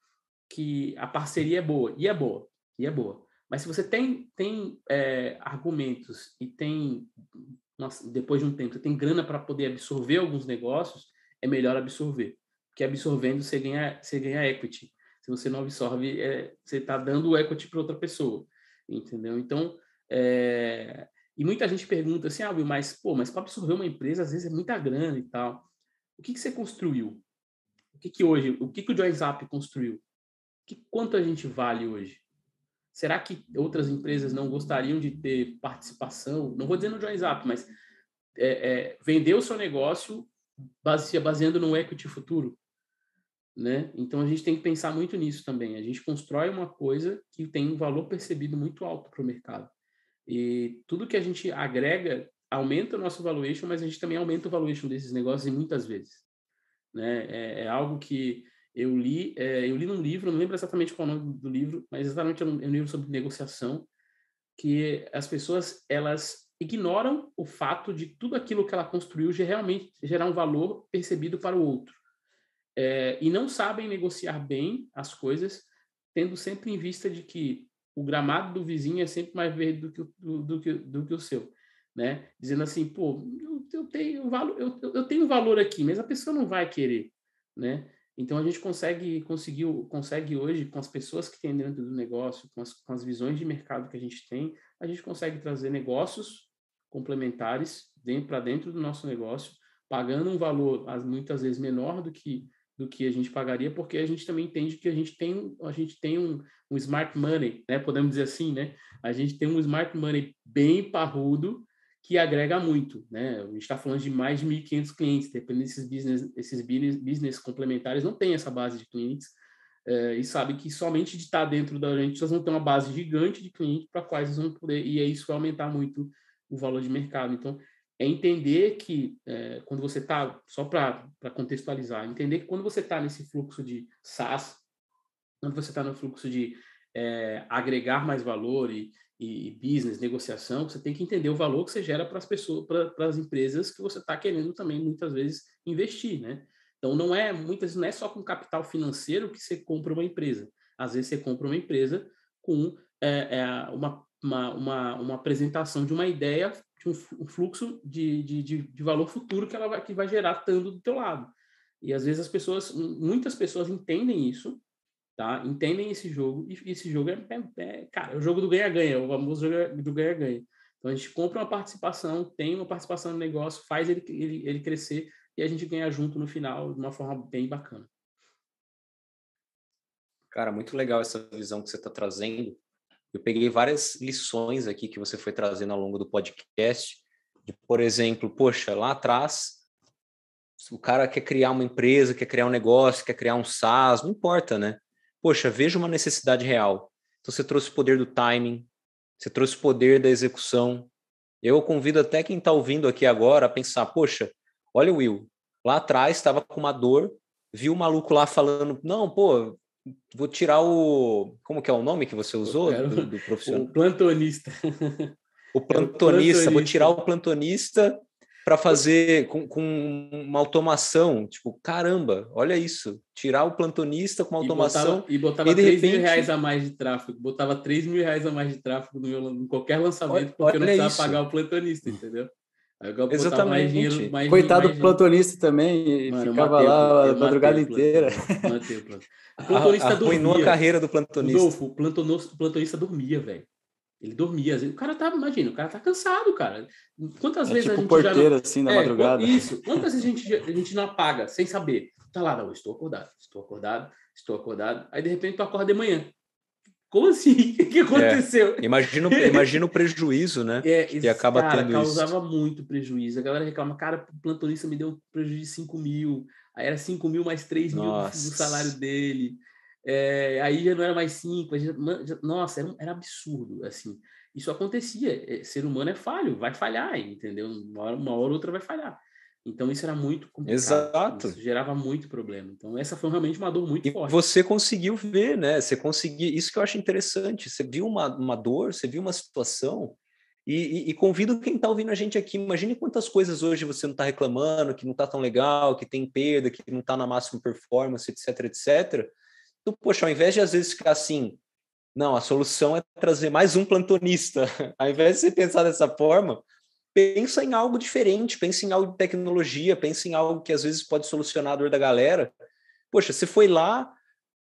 que a parceria é boa, e é boa, e é boa. Mas se você tem, tem é, argumentos e tem nossa, depois de um tempo, você tem grana para poder absorver alguns negócios, é melhor absorver. Porque absorvendo você ganha, você ganha equity. Se você não absorve, é, você está dando equity para outra pessoa. Entendeu? Então, é... e muita gente pergunta assim, ah, Will, mas, pô, mas para absorver uma empresa, às vezes é muita grana e tal. O que, que você construiu? O que, que hoje, o que, que o Joy Zap construiu? Que, quanto a gente vale hoje? Será que outras empresas não gostariam de ter participação? Não vou dizer no Join Zapp, mas é, é, vender o seu negócio base, baseando no equity futuro. Né? Então a gente tem que pensar muito nisso também. A gente constrói uma coisa que tem um valor percebido muito alto para o mercado. E tudo que a gente agrega aumenta o nosso valuation, mas a gente também aumenta o valuation desses negócios e muitas vezes. Né? É, é algo que eu li, é, eu li num livro, não lembro exatamente qual é o nome do livro, mas exatamente é, é um, livro sobre negociação, que as pessoas, elas ignoram o fato de tudo aquilo que ela construiu realmente gerar um valor percebido para o outro. É, e não sabem negociar bem as coisas, tendo sempre em vista de que o gramado do vizinho é sempre mais verde do que, do, do que, do que o seu. Né? Dizendo assim, pô, eu, eu tenho valor, eu, eu tenho valor aqui, mas a pessoa não vai querer, né? Então a gente consegue conseguiu consegue hoje com as pessoas que tem dentro do negócio, com as, com as visões de mercado que a gente tem, a gente consegue trazer negócios complementares dentro para dentro do nosso negócio, pagando um valor muitas vezes menor do que do que a gente pagaria, porque a gente também entende que a gente tem, a gente tem um, um smart money, né? Podemos dizer assim, né? A gente tem um smart money bem parrudo que agrega muito, né? A gente está falando de mais de 1.500 clientes, dependendo desses business, esses business complementares não tem essa base de clientes é, e sabe que somente de estar tá dentro da gente vocês vão ter uma base gigante de clientes para quais eles vão poder e é isso vai aumentar muito o valor de mercado. Então é entender que é, quando você está só para contextualizar, entender que quando você está nesse fluxo de SaaS, quando você está no fluxo de agregar mais valor e e, business, negociação, você tem que entender o valor que você gera para as pessoas, para as empresas que você está querendo também muitas vezes investir, né? Então não é muitas não é só com capital financeiro que você compra uma empresa. Às vezes você compra uma empresa com é, é, uma, uma, uma, uma, apresentação de uma ideia, de um, fluxo de, de, de, valor futuro que ela vai, que vai gerar tanto do teu lado. E às vezes as pessoas, muitas pessoas entendem isso tá? Entendem esse jogo e esse jogo é, é, é cara, é o jogo do ganha-ganha, o famoso jogo do ganha-ganha. Então a gente compra uma participação, tem uma participação no negócio, faz ele, ele, ele crescer e a gente ganha junto no final de uma forma bem bacana. Cara, muito legal essa visão que você está trazendo. Eu peguei várias lições aqui que você foi trazendo ao longo do podcast. De, por exemplo, poxa, lá atrás o cara quer criar uma empresa, quer criar um negócio, quer criar um SaaS, não importa, né? poxa, veja uma necessidade real. Então você trouxe o poder do timing, você trouxe o poder da execução. Eu convido até quem está ouvindo aqui agora a pensar, poxa, olha o Will, lá atrás estava com uma dor, viu o maluco lá falando, não, pô, vou tirar o. Como que é o nome que você usou do, do, profissional? O plantonista. o plantonista. É o plantonista, vou tirar o plantonista para fazer com, com, uma automação. Tipo, caramba, olha isso. Tirar o plantonista com uma automação. E botava, e botava e 3 repente... mil reais a mais de tráfego. Botava 3 mil reais a mais de tráfego no meu, em qualquer lançamento, olha, porque olha eu não precisava pagar o plantonista, entendeu? Exatamente. Mais dinheiro, mais Coitado do plantonista também, Mano, ficava matei, lá a madrugada inteira. o plantonista. a, dormia. a carreira do plantonista. Rodolfo, o plantonista dormia, velho. Ele dormia. O cara tá, imagina, o cara tá cansado, cara. Quantas é vezes tipo a gente porteiro, já... assim, na é, madrugada. Isso. Quantas vezes a gente, a gente não apaga, sem saber? Tá lá, não, estou acordado, estou acordado, estou acordado. Aí, de repente, tu acorda de manhã. Como assim? O que é, aconteceu? É, imagina, imagina o prejuízo, né? É, que esse, acaba cara, tendo causava isso. muito prejuízo. A galera reclama, cara, o plantonista me deu prejuízo de 5 mil. Aí era 5 mil mais 3 Nossa. mil do salário dele. É, aí já não era mais cinco. Já, já, nossa, era, era, absurdo, assim. Isso acontecia. É, ser humano é falho, vai falhar, entendeu? Uma hora, uma hora outra vai falhar. Então isso era muito complicado. Exato. Isso gerava muito problema. Então essa foi realmente uma dor muito e forte. Você conseguiu ver, né? Você conseguiu. Isso que eu acho interessante. Você viu uma, uma dor, você viu uma situação. E, e, e convido quem está ouvindo a gente aqui. Imagine quantas coisas hoje você não está reclamando, que não está tão legal, que tem perda, que não está na máxima performance, etc, etc tu, poxa, ao invés de às vezes ficar assim, não, a solução é trazer mais um plantonista, ao invés de você pensar dessa forma, pensa em algo diferente, pensa em algo de tecnologia, pensa em algo que às vezes pode solucionar a dor da galera. Poxa, você foi lá,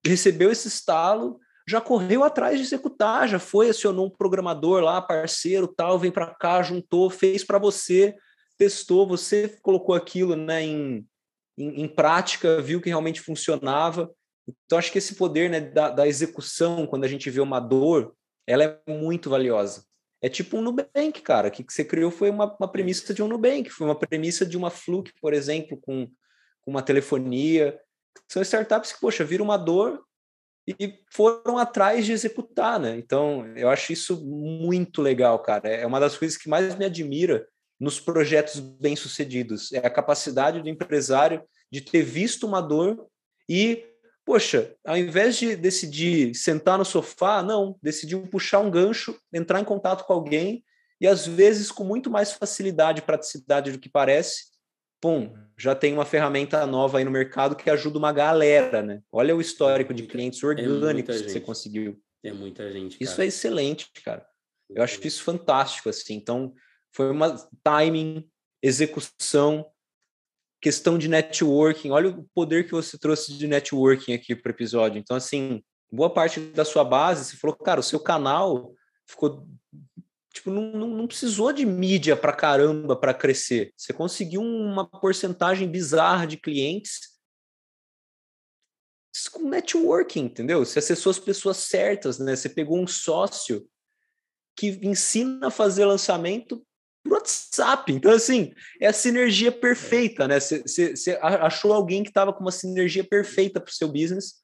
recebeu esse estalo, já correu atrás de executar, já foi, acionou um programador lá, parceiro, tal, vem para cá, juntou, fez para você, testou, você colocou aquilo né, em, em, em, prática, viu que realmente funcionava. Então, acho que esse poder né, da, da, execução, quando a gente vê uma dor, ela é muito valiosa. É tipo um Nubank, cara. O que, que você criou foi uma, uma premissa de um Nubank, foi uma premissa de uma Fluke, por exemplo, com, com uma telefonia. São startups que, poxa, viram uma dor e foram atrás de executar, né? Então, eu acho isso muito legal, cara. É uma das coisas que mais me admira nos projetos bem-sucedidos. É a capacidade do empresário de ter visto uma dor e Poxa, ao invés de decidir sentar no sofá, não, decidiu puxar um gancho, entrar em contato com alguém e às vezes com muito mais facilidade e praticidade do que parece, pum, já tem uma ferramenta nova aí no mercado que ajuda uma galera, né? Olha o histórico de clientes é orgânicos é que você conseguiu. É muita gente. Cara. Isso é excelente, cara. Eu acho isso fantástico, assim. Então, foi uma timing, execução, questão de networking. Olha o poder que você trouxe de networking aqui para o episódio. Então, assim, boa parte da sua base, você falou, cara, o seu canal ficou. Tipo, não, não, não precisou de mídia para caramba para crescer. Você conseguiu uma porcentagem bizarra de clientes com networking, entendeu? Você acessou as pessoas certas, né? Você pegou um sócio que ensina a fazer lançamento WhatsApp. Então, assim, é a sinergia perfeita, né? Você achou alguém que estava com uma sinergia perfeita para o seu business,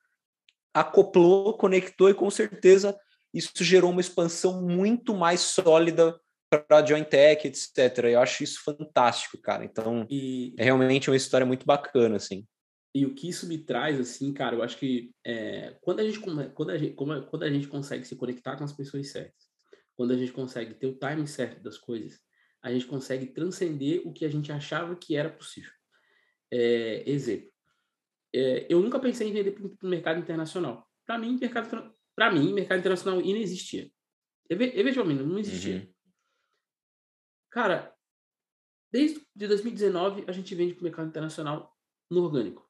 acoplou, conectou e com certeza isso gerou uma expansão muito mais sólida para a Jointech, etc. Eu acho isso fantástico, cara. Então, e... é realmente uma história muito bacana, assim. E o que isso me traz, assim, cara, eu acho que é, quando, a gente, quando, a gente, é, quando a gente consegue se conectar com as pessoas certas, quando a gente consegue ter o time certo das coisas, a gente consegue transcender o que a gente achava que era possível. É, exemplo, é, eu nunca pensei em vender para o mercado internacional. Para mim, mercado para mim, mercado internacional inexistia. Eventualmente, não existia. Uhum. Cara, desde 2019 a gente vende para o mercado internacional no orgânico.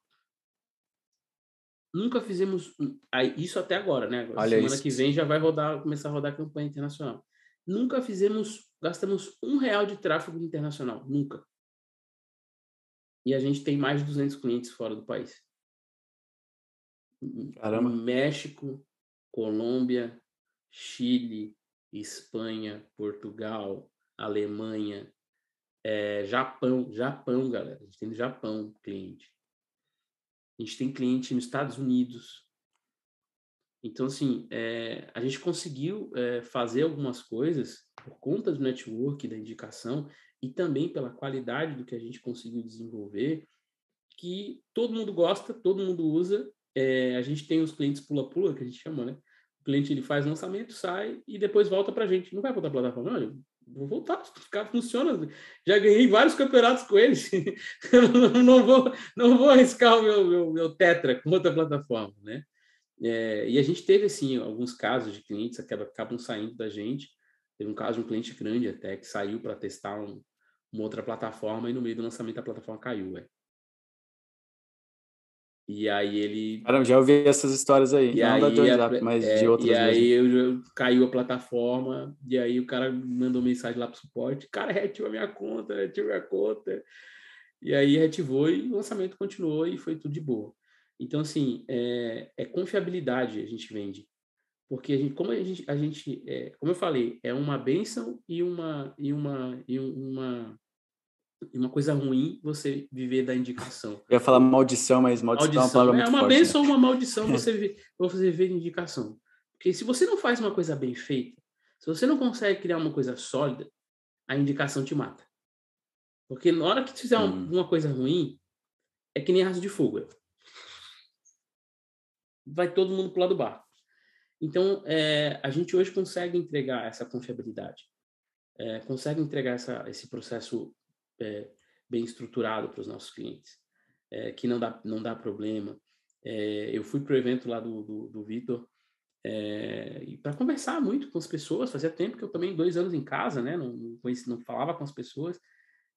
Nunca fizemos isso até agora, né? semana isso. que vem já vai rodar, começar a rodar a campanha internacional. Nunca fizemos gastamos um real de tráfego internacional, nunca. E a gente tem mais de 200 clientes fora do país. Hum, hum, Caramba. México, Colômbia, Chile, Espanha, Portugal, Alemanha, é, Japão, Japão, galera. A gente tem no Japão cliente. A gente tem cliente nos Estados Unidos, então, assim, é, a gente conseguiu é, fazer algumas coisas por conta do network, da indicação e também pela qualidade do que a gente conseguiu desenvolver, que todo mundo gosta, todo mundo usa. É, a gente tem os clientes pula-pula, que a gente chama, né? O cliente ele faz lançamento, sai e depois volta para a gente. Não vai voltar para a plataforma, não, vou voltar, ficar funciona. Já ganhei vários campeonatos com eles. não, vou, não vou arriscar o meu, meu, meu tetra com outra plataforma, né? É, e a gente teve, assim, alguns casos de clientes que acabam saindo da gente. Teve um caso de um cliente grande até, que saiu para testar um, uma outra plataforma e no meio do lançamento a plataforma caiu, E aí ele. Caramba, já ouvi essas histórias aí. E não aí, da mas é, de outras. E aí eu, eu, caiu a plataforma, e aí o cara mandou mensagem lá pro suporte: cara, reativa minha conta, reativa minha conta. E aí reativou e o lançamento continuou e foi tudo de boa. Então, assim, é, é confiabilidade a gente vende. Porque a gente, como a gente, a gente é, como eu falei, é uma benção e uma, e uma, e uma, e uma coisa ruim você viver da indicação. Eu ia falar maldição, mas maldição, maldição é uma palavra né? É uma benção né? ou uma maldição você viver, você viver de indicação. Porque se você não faz uma coisa bem feita, se você não consegue criar uma coisa sólida, a indicação te mata. Porque na hora que você fizer hum. uma coisa ruim, é que nem raso de fuga vai todo mundo para o lado do barco. Então, é, a gente hoje consegue entregar essa confiabilidade, é, consegue entregar essa, esse processo é, bem estruturado para os nossos clientes, é, que não dá, não dá problema. É, eu fui para o evento lá do, do, do Vitor é, e para conversar muito com as pessoas, fazia tempo que eu também, dois anos em casa, né, não, não, não falava com as pessoas,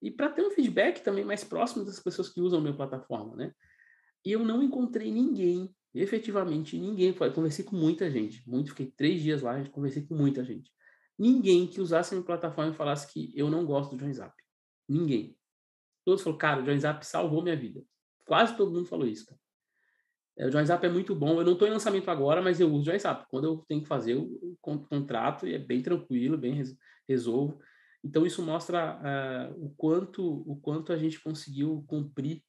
e para ter um feedback também mais próximo das pessoas que usam a minha plataforma, né? E eu não encontrei ninguém e efetivamente ninguém, conversei com muita gente, muito, fiquei três dias lá, conversei com muita gente. Ninguém que usasse a minha plataforma falasse que eu não gosto do WhatsApp Zap. Ninguém. Todos falaram, cara, o WhatsApp Zap salvou minha vida. Quase todo mundo falou isso, cara. É, o WhatsApp é muito bom. Eu não estou em lançamento agora, mas eu uso o WhatsApp Quando eu tenho que fazer, o contrato e é bem tranquilo, bem resolvo. Então isso mostra uh, o quanto o quanto a gente conseguiu cumprir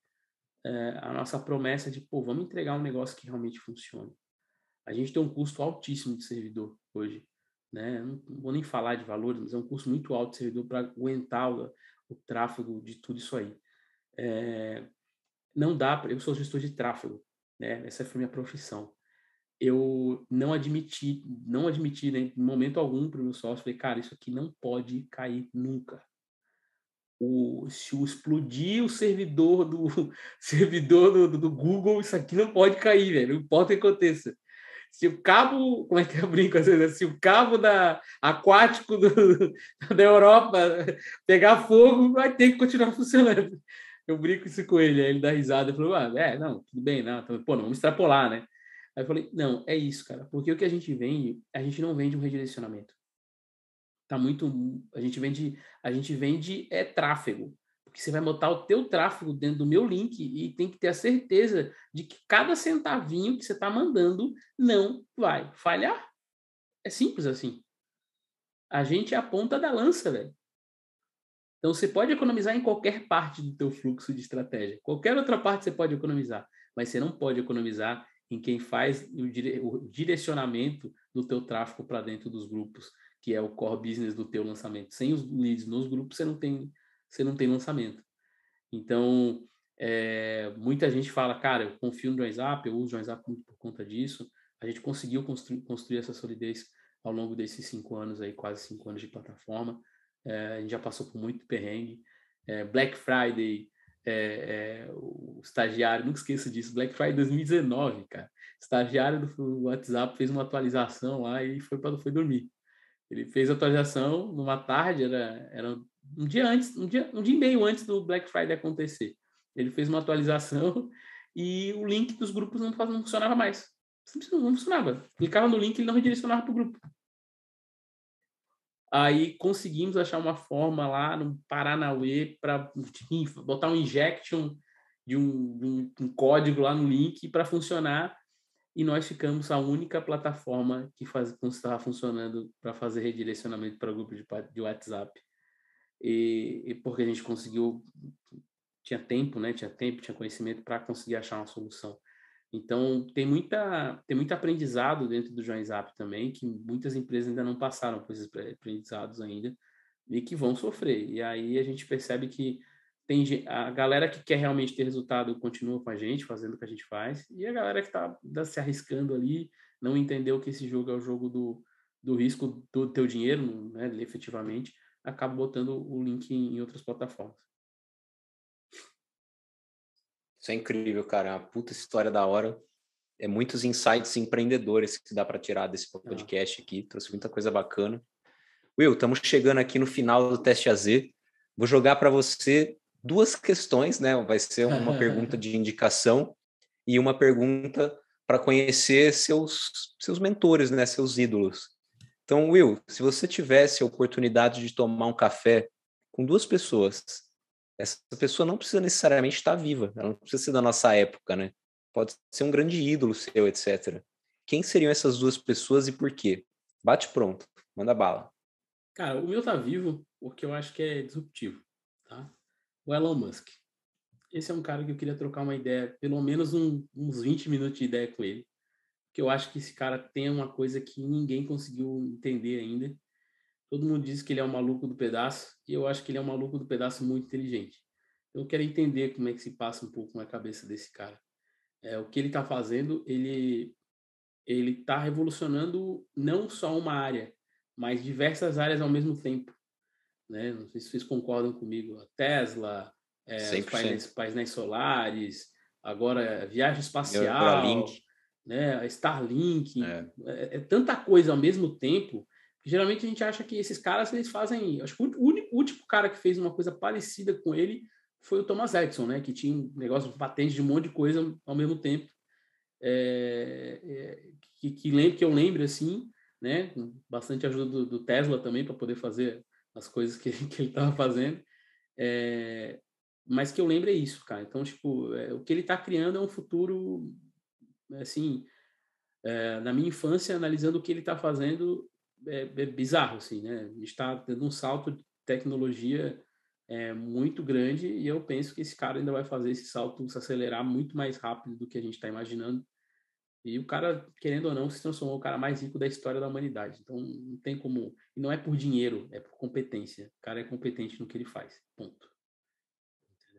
é, a nossa promessa de, pô, vamos entregar um negócio que realmente funcione. A gente tem um custo altíssimo de servidor hoje. Né? Não, não vou nem falar de valores, mas é um custo muito alto de servidor para aguentar o, o, tráfego de tudo isso aí. É, não dá, para eu sou gestor de tráfego, né? essa foi minha profissão. Eu não admiti, não admiti né, em momento algum para o meu sócio, falei, cara, isso aqui não pode cair nunca o, se o explodir o servidor do servidor do, do, Google, isso aqui não pode cair, velho. Não importa o que aconteça. Se o cabo, como é que eu brinco às vezes? Se o cabo da, aquático do, da Europa pegar fogo, vai ter que continuar funcionando. Eu brinco isso com ele, aí ele dá risada, falou, ah, é, não, tudo bem, não, então, pô, não, vamos extrapolar, né? Aí eu falei, não, é isso, cara, porque o que a gente vende, a gente não vende um redirecionamento. Tá muito. A gente vende, a gente vende é tráfego. Porque você vai botar o teu tráfego dentro do meu link e tem que ter a certeza de que cada centavinho que você está mandando não vai falhar. É simples assim. A gente é a ponta da lança, velho. Então você pode economizar em qualquer parte do teu fluxo de estratégia. Qualquer outra parte você pode economizar, mas você não pode economizar em quem faz o direcionamento do teu tráfego para dentro dos grupos que é o core business do teu lançamento. Sem os leads nos grupos, você não tem, você não tem lançamento. Então, é, muita gente fala, cara, eu confio no WhatsApp, eu uso o WhatsApp muito por conta disso. A gente conseguiu constru construir essa solidez ao longo desses cinco anos aí, quase cinco anos de plataforma. É, a gente já passou por muito perrengue. É, Black Friday, o estagiário, nunca esqueço disso, Black Friday 2019, cara. Estagiário do WhatsApp fez uma atualização lá e foi para foi dormir. Ele fez a atualização numa tarde, era, era um dia antes, um dia, um dia e meio antes do Black Friday acontecer. Ele fez uma atualização e o link dos grupos não, não funcionava mais. Não funcionava. Clicava no link, ele não redirecionava para o grupo. Aí conseguimos achar uma forma lá no Paranauê para botar um injection de um, de um, um código lá no link para funcionar e nós ficamos a única plataforma que faz, estava funcionando para fazer redirecionamento para grupo de, de WhatsApp. E, e, porque a gente conseguiu, tinha tempo, né? Tinha tempo, tinha conhecimento para conseguir achar uma solução. Então, tem, muita, tem muito aprendizado dentro do JoinZap também, que muitas empresas ainda não passaram por esses aprendizados ainda e que vão sofrer. E aí a gente percebe que tem a galera que quer realmente ter resultado continua com a gente, fazendo o que a gente faz, e a galera que está tá se arriscando ali, não entendeu que esse jogo é o jogo do, do risco do teu dinheiro, né, efetivamente, acaba botando o link em outras plataformas. Isso é incrível, cara. É uma puta história da hora. É muitos insights empreendedores que dá para tirar desse ah. podcast aqui. Trouxe muita coisa bacana. Will, estamos chegando aqui no final do teste AZ. Vou jogar para você duas questões, né? Vai ser uma pergunta de indicação e uma pergunta para conhecer seus, seus mentores, né? Seus ídolos. Então, Will, se você tivesse a oportunidade de tomar um café com duas pessoas, essa pessoa não precisa necessariamente estar tá viva, ela não precisa ser da nossa época, né? Pode ser um grande ídolo seu, etc. Quem seriam essas duas pessoas e por quê? Bate pronto, manda bala. Cara, o meu tá vivo porque eu acho que é disruptivo, tá? o Elon Musk. Esse é um cara que eu queria trocar uma ideia, pelo menos um, uns 20 minutos de ideia com ele, que eu acho que esse cara tem uma coisa que ninguém conseguiu entender ainda. Todo mundo diz que ele é um maluco do pedaço, e eu acho que ele é um maluco do pedaço muito inteligente. Então, eu quero entender como é que se passa um pouco na cabeça desse cara. É, o que ele está fazendo, ele ele está revolucionando não só uma área, mas diversas áreas ao mesmo tempo né? Não sei se vocês concordam comigo. A Tesla, é, painéis, painéis, solares, agora viagem espacial, né? A Starlink, é. É, é. tanta coisa ao mesmo tempo. Que geralmente a gente acha que esses caras eles fazem. Acho que o único, último cara que fez uma coisa parecida com ele foi o Thomas Edison, né? Que tinha um negócio patente de um monte de coisa ao mesmo tempo. É, é, que, que, lembro, que eu lembro assim, né? Com bastante ajuda do, do Tesla também para poder fazer as coisas que, que ele estava fazendo. É, mas que eu lembro é isso, cara. Então, tipo, é, o que ele está criando é um futuro, assim, é, na minha infância, analisando o que ele está fazendo, é, é, bizarro, assim, né? A gente está dando um salto de tecnologia é, muito grande e eu penso que esse cara ainda vai fazer esse salto se acelerar muito mais rápido do que a gente está imaginando e o cara, querendo ou não, se transformou o cara mais rico da história da humanidade. Então, não tem como. E não é por dinheiro, é por competência. O cara é competente no que ele faz. Ponto.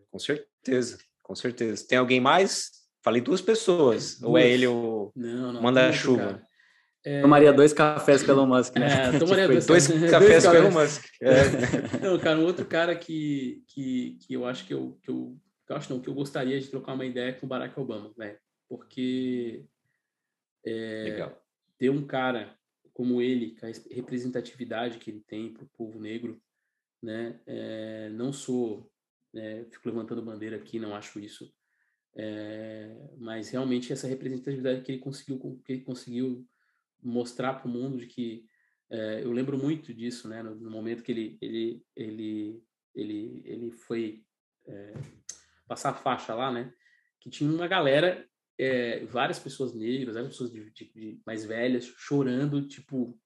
Com certeza, com certeza. Tem alguém mais? Falei duas pessoas. Duas. Ou é ele o. Não, não. Manda-chuva. É... Tomaria dois cafés pelo Musk, né? É, tomaria tipo dois, dois cafés pelo Musk. É. é. Não, cara, um outro cara que, que, que eu acho que eu, que eu. Que eu acho não, que eu gostaria de trocar uma ideia com o Barack Obama, velho. Porque é, ter um cara como ele, com a representatividade que ele tem para o povo negro, né? É, não sou, né, fico levantando bandeira aqui, não acho isso, é, mas realmente essa representatividade que ele conseguiu, que ele conseguiu mostrar para o mundo de que é, eu lembro muito disso, né? No, no, momento que ele ele ele ele ele foi é, passar a faixa lá, né? Que tinha uma galera é, várias pessoas negras, várias pessoas de, de, de mais velhas chorando, tipo,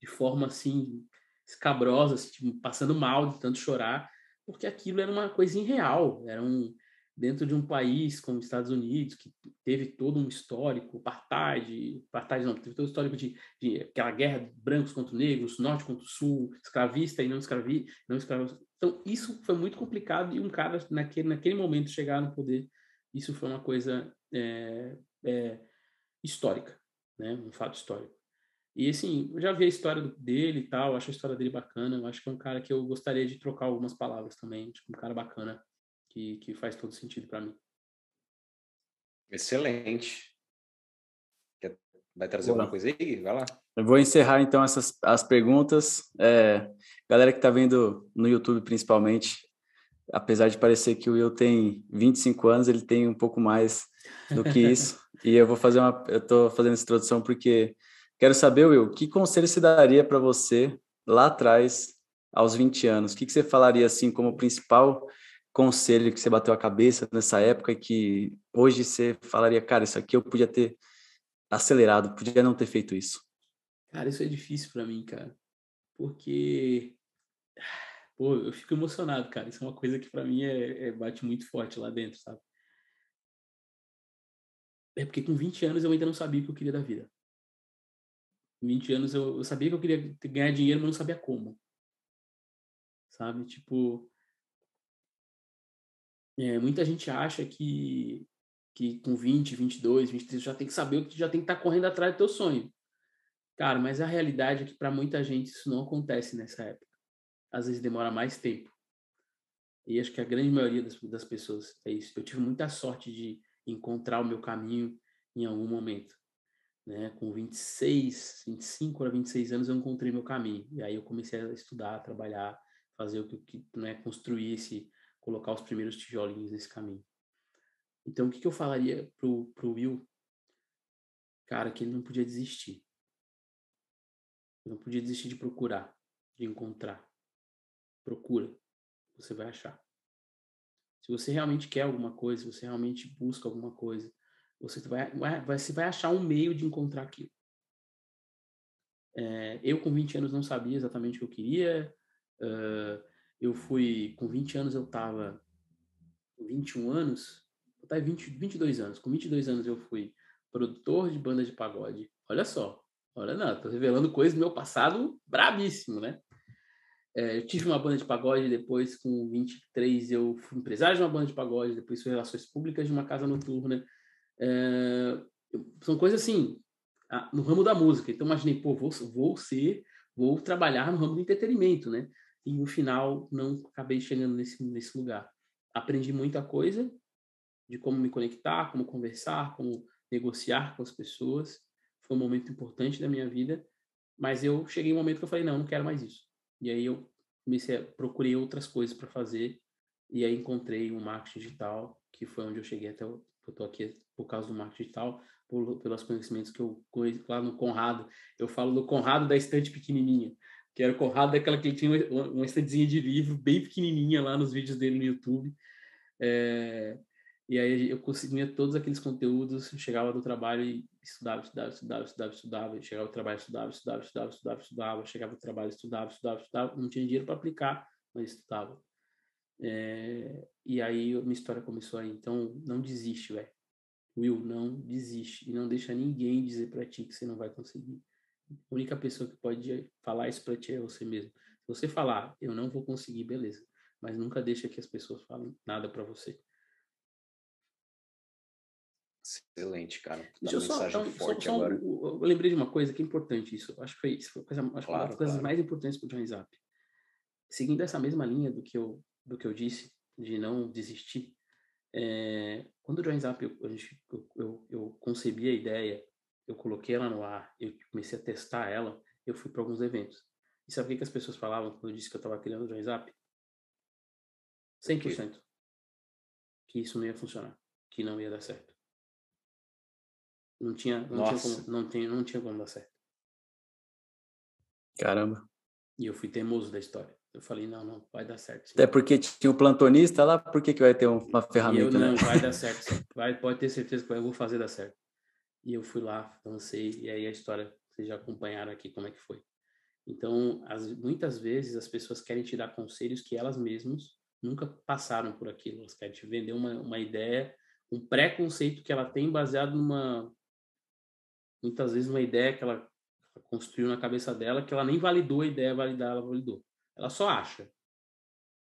de forma assim, escabrosa, assim, tipo, passando mal de tanto chorar, porque aquilo era uma coisa irreal, era um dentro de um país como os Estados Unidos, que teve todo um histórico, apartheid, apartheid não, teve todo um histórico de, de aquela guerra de brancos contra negros, norte contra sul, escravista e não escravi, não escravista. Então, isso foi muito complicado e um cara, naquele, naquele momento, chegar no poder, isso foi uma coisa é, é, histórica, né? Um fato histórico. E assim, eu já vi a história dele e tal, acho a história dele bacana, acho que é um cara que eu gostaria de trocar algumas palavras também, tipo, um cara bacana que, que faz todo sentido para mim. Excelente. Vai trazer Bora. alguma coisa aí? Vai lá. Eu vou encerrar então essas as perguntas. É, galera que está vendo no YouTube principalmente, apesar de parecer que o Will tem 25 anos, ele tem um pouco mais do que isso. e eu vou fazer uma, eu tô fazendo essa introdução porque quero saber, Will, que conselho você daria para você lá atrás, aos 20 anos? O que, que você falaria assim como principal conselho que você bateu a cabeça nessa época que hoje você falaria, cara, isso aqui eu podia ter acelerado, podia não ter feito isso? Cara, isso é difícil para mim, cara. Porque Pô, eu fico emocionado, cara. Isso é uma coisa que para mim é, é, bate muito forte lá dentro, sabe? É porque com 20 anos eu ainda não sabia o que eu queria da vida. Com 20 anos eu, eu sabia que eu queria ganhar dinheiro, mas não sabia como. Sabe? Tipo. É, muita gente acha que, que com 20, 22, 23 já tem que saber o que já tem que estar tá correndo atrás do teu sonho. Cara, mas a realidade é que para muita gente isso não acontece nessa época às vezes demora mais tempo. E acho que a grande maioria das, das pessoas é isso. Eu tive muita sorte de encontrar o meu caminho em algum momento. Né? Com 26, 25 para 26 anos, eu encontrei meu caminho. E aí eu comecei a estudar, a trabalhar, fazer o que, que né, construir esse, colocar os primeiros tijolinhos nesse caminho. Então, o que, que eu falaria pro, pro Will? Cara, que ele não podia desistir. Ele não podia desistir de procurar, de encontrar. Procura, você vai achar. Se você realmente quer alguma coisa, se você realmente busca alguma coisa, você vai, vai, você vai achar um meio de encontrar aquilo. É, eu, com 20 anos, não sabia exatamente o que eu queria. Uh, eu fui, com 20 anos, eu estava. 21 anos, até 20, 22 anos. Com 22 anos, eu fui produtor de banda de pagode. Olha só, olha não, tô revelando coisas do meu passado brabíssimo, né? É, eu tive uma banda de pagode, depois, com 23, eu fui empresário de uma banda de pagode, depois fui relações públicas de uma casa noturna. É, são coisas assim, no ramo da música. Então, imaginei, pô, vou, vou ser, vou trabalhar no ramo do entretenimento, né? E no final, não acabei chegando nesse, nesse lugar. Aprendi muita coisa de como me conectar, como conversar, como negociar com as pessoas. Foi um momento importante da minha vida, mas eu cheguei um momento que eu falei, não, não quero mais isso. E aí eu comecei a, procurei outras coisas para fazer e aí encontrei o um marketing digital, que foi onde eu cheguei até eu estou aqui por causa do marketing digital, por, pelos conhecimentos que eu conheci lá no Conrado. Eu falo do Conrado da estante pequenininha, que era o Conrado daquela que tinha uma, uma estantezinha de livro bem pequenininha lá nos vídeos dele no YouTube. É, e aí eu consumia todos aqueles conteúdos, chegava do trabalho e estudava, estudava, estudava, estudava, estudava, chegava do trabalho, estudava, estudava, estudava, estudava, estudava, chegava do trabalho, estudava, estudava, estudava, não tinha dinheiro para aplicar, mas estudava. É, e aí minha história começou aí. Então, não desiste, velho. Will, não desiste. E não deixa ninguém dizer para ti que você não vai conseguir. A única pessoa que pode falar isso para ti é você mesmo. Se você falar, eu não vou conseguir, beleza. Mas nunca deixa que as pessoas falem nada para você. Excelente, cara. Deixa eu só, então, forte só, só eu lembrei de uma coisa que é importante isso. Acho que foi, isso foi coisa, acho claro, uma das coisas claro. mais importantes para o Johnny Zap. Seguindo essa mesma linha do que eu, do que eu disse, de não desistir, é, quando o Join Zap, eu, eu, eu, eu concebi a ideia, eu coloquei ela no ar, eu comecei a testar ela, eu fui para alguns eventos. E sabe o que as pessoas falavam quando eu disse que eu estava criando o Join Zap? 100% que isso não ia funcionar, que não ia dar certo. Não tinha, não tinha, como, não, tinha, não tinha como dar certo. Caramba. E eu fui teimoso da história. Eu falei, não, não, vai dar certo. Sim. Até porque tinha um plantonista lá, por que, que vai ter uma ferramenta? E eu, né? não, né? vai dar certo. Vai, pode ter certeza que eu vou fazer dar certo. E eu fui lá, lancei, e aí a história, vocês já acompanharam aqui como é que foi. Então, as, muitas vezes as pessoas querem te dar conselhos que elas mesmas nunca passaram por aquilo. Elas querem te vender uma, uma ideia, um preconceito que ela tem baseado numa, muitas vezes uma ideia que ela construiu na cabeça dela que ela nem validou a ideia, validar ela validou. Ela só acha.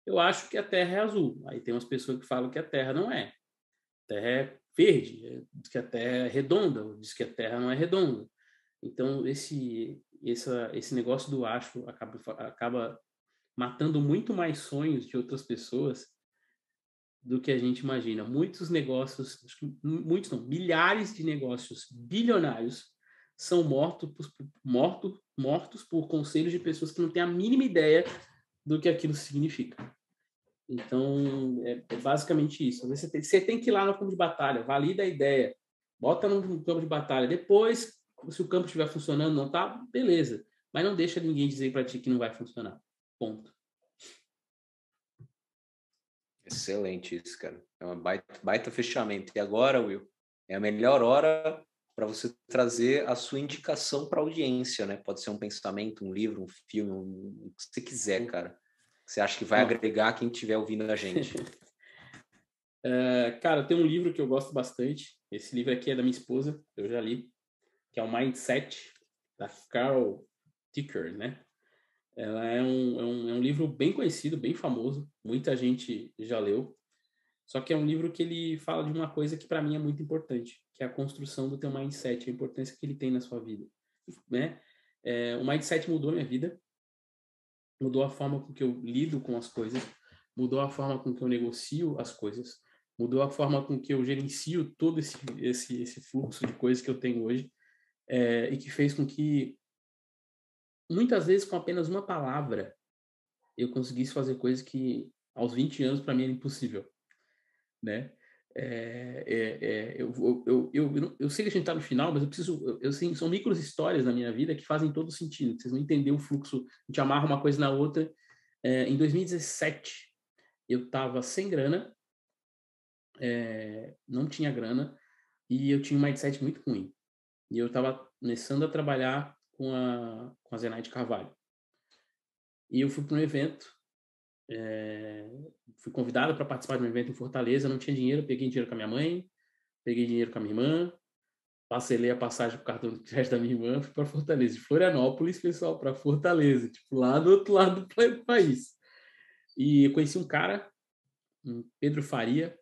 Eu acho que a Terra é azul. Aí tem umas pessoas que falam que a Terra não é. A Terra é verde, é, diz que a Terra é redonda, diz que a Terra não é redonda. Então esse essa, esse negócio do acho acaba acaba matando muito mais sonhos de outras pessoas do que a gente imagina. Muitos negócios, muitos não, milhares de negócios bilionários são mortos, morto, mortos por conselhos de pessoas que não têm a mínima ideia do que aquilo significa. Então, é, é basicamente isso. Você tem, você tem que ir lá no campo de batalha, valida a ideia, bota no campo de batalha. Depois, se o campo estiver funcionando, não tá, beleza. Mas não deixa ninguém dizer para ti que não vai funcionar. Ponto. Excelente isso, cara. É um baita, baita fechamento. E agora, Will, é a melhor hora para você trazer a sua indicação para a audiência, né? Pode ser um pensamento, um livro, um filme, um, o que você quiser, cara. Você acha que vai agregar quem estiver ouvindo a gente? é, cara, tem um livro que eu gosto bastante. Esse livro aqui é da minha esposa, eu já li, que é o Mindset da Carol Ticker, né? Ela é um, é um, é um livro bem conhecido, bem famoso, muita gente já leu. Só que é um livro que ele fala de uma coisa que para mim é muito importante, que é a construção do teu mindset, a importância que ele tem na sua vida, né? É, o mindset mudou a minha vida, mudou a forma com que eu lido com as coisas, mudou a forma com que eu negocio as coisas, mudou a forma com que eu gerencio todo esse esse, esse fluxo de coisas que eu tenho hoje é, e que fez com que muitas vezes com apenas uma palavra, eu conseguisse fazer coisas que aos 20 anos para mim era impossível, né? É, é, é, eu, eu, eu, eu, eu, sei que a gente está no final, mas eu preciso. Eu, eu sim, são micro histórias na minha vida que fazem todo sentido. Vocês vão entender o fluxo, a gente amarra uma coisa na outra. É, em 2017, eu estava sem grana, é, não tinha grana, e eu tinha um mindset muito ruim. E eu estava começando a trabalhar com a, com a Zenaide Carvalho. E eu fui para um evento, é, fui convidado para participar de um evento em Fortaleza, não tinha dinheiro, peguei dinheiro com a minha mãe, peguei dinheiro com a minha irmã, parcelei a passagem para o cartão de crédito da minha irmã, fui para Fortaleza, de Florianópolis, pessoal, para Fortaleza, tipo, lá do outro lado do país. E eu conheci um cara, um Pedro Faria,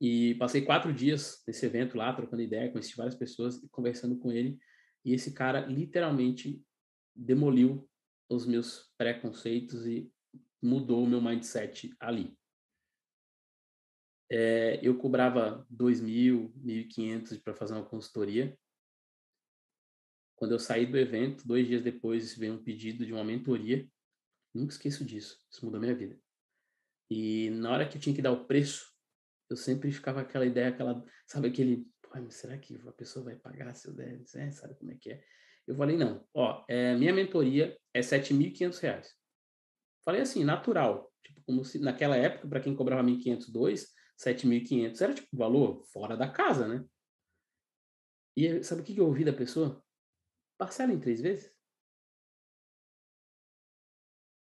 e passei quatro dias nesse evento lá, trocando ideia, conheci várias pessoas e conversando com ele e esse cara literalmente demoliu os meus preconceitos e mudou o meu mindset ali. É, eu cobrava dois mil, mil quinhentos para fazer uma consultoria. Quando eu saí do evento, dois dias depois veio um pedido de uma mentoria. Nunca esqueço disso. Isso mudou minha vida. E na hora que eu tinha que dar o preço, eu sempre ficava aquela ideia, aquela, sabe aquele Ai, será que a pessoa vai pagar se eu der? É, sabe como é que é? Eu falei, não, ó, é, minha mentoria é R$7.500. Falei assim, natural. Tipo, como se naquela época, para quem cobrava 1.502, 7.500 era tipo valor fora da casa, né? E sabe o que eu ouvi da pessoa? Parcela em três vezes.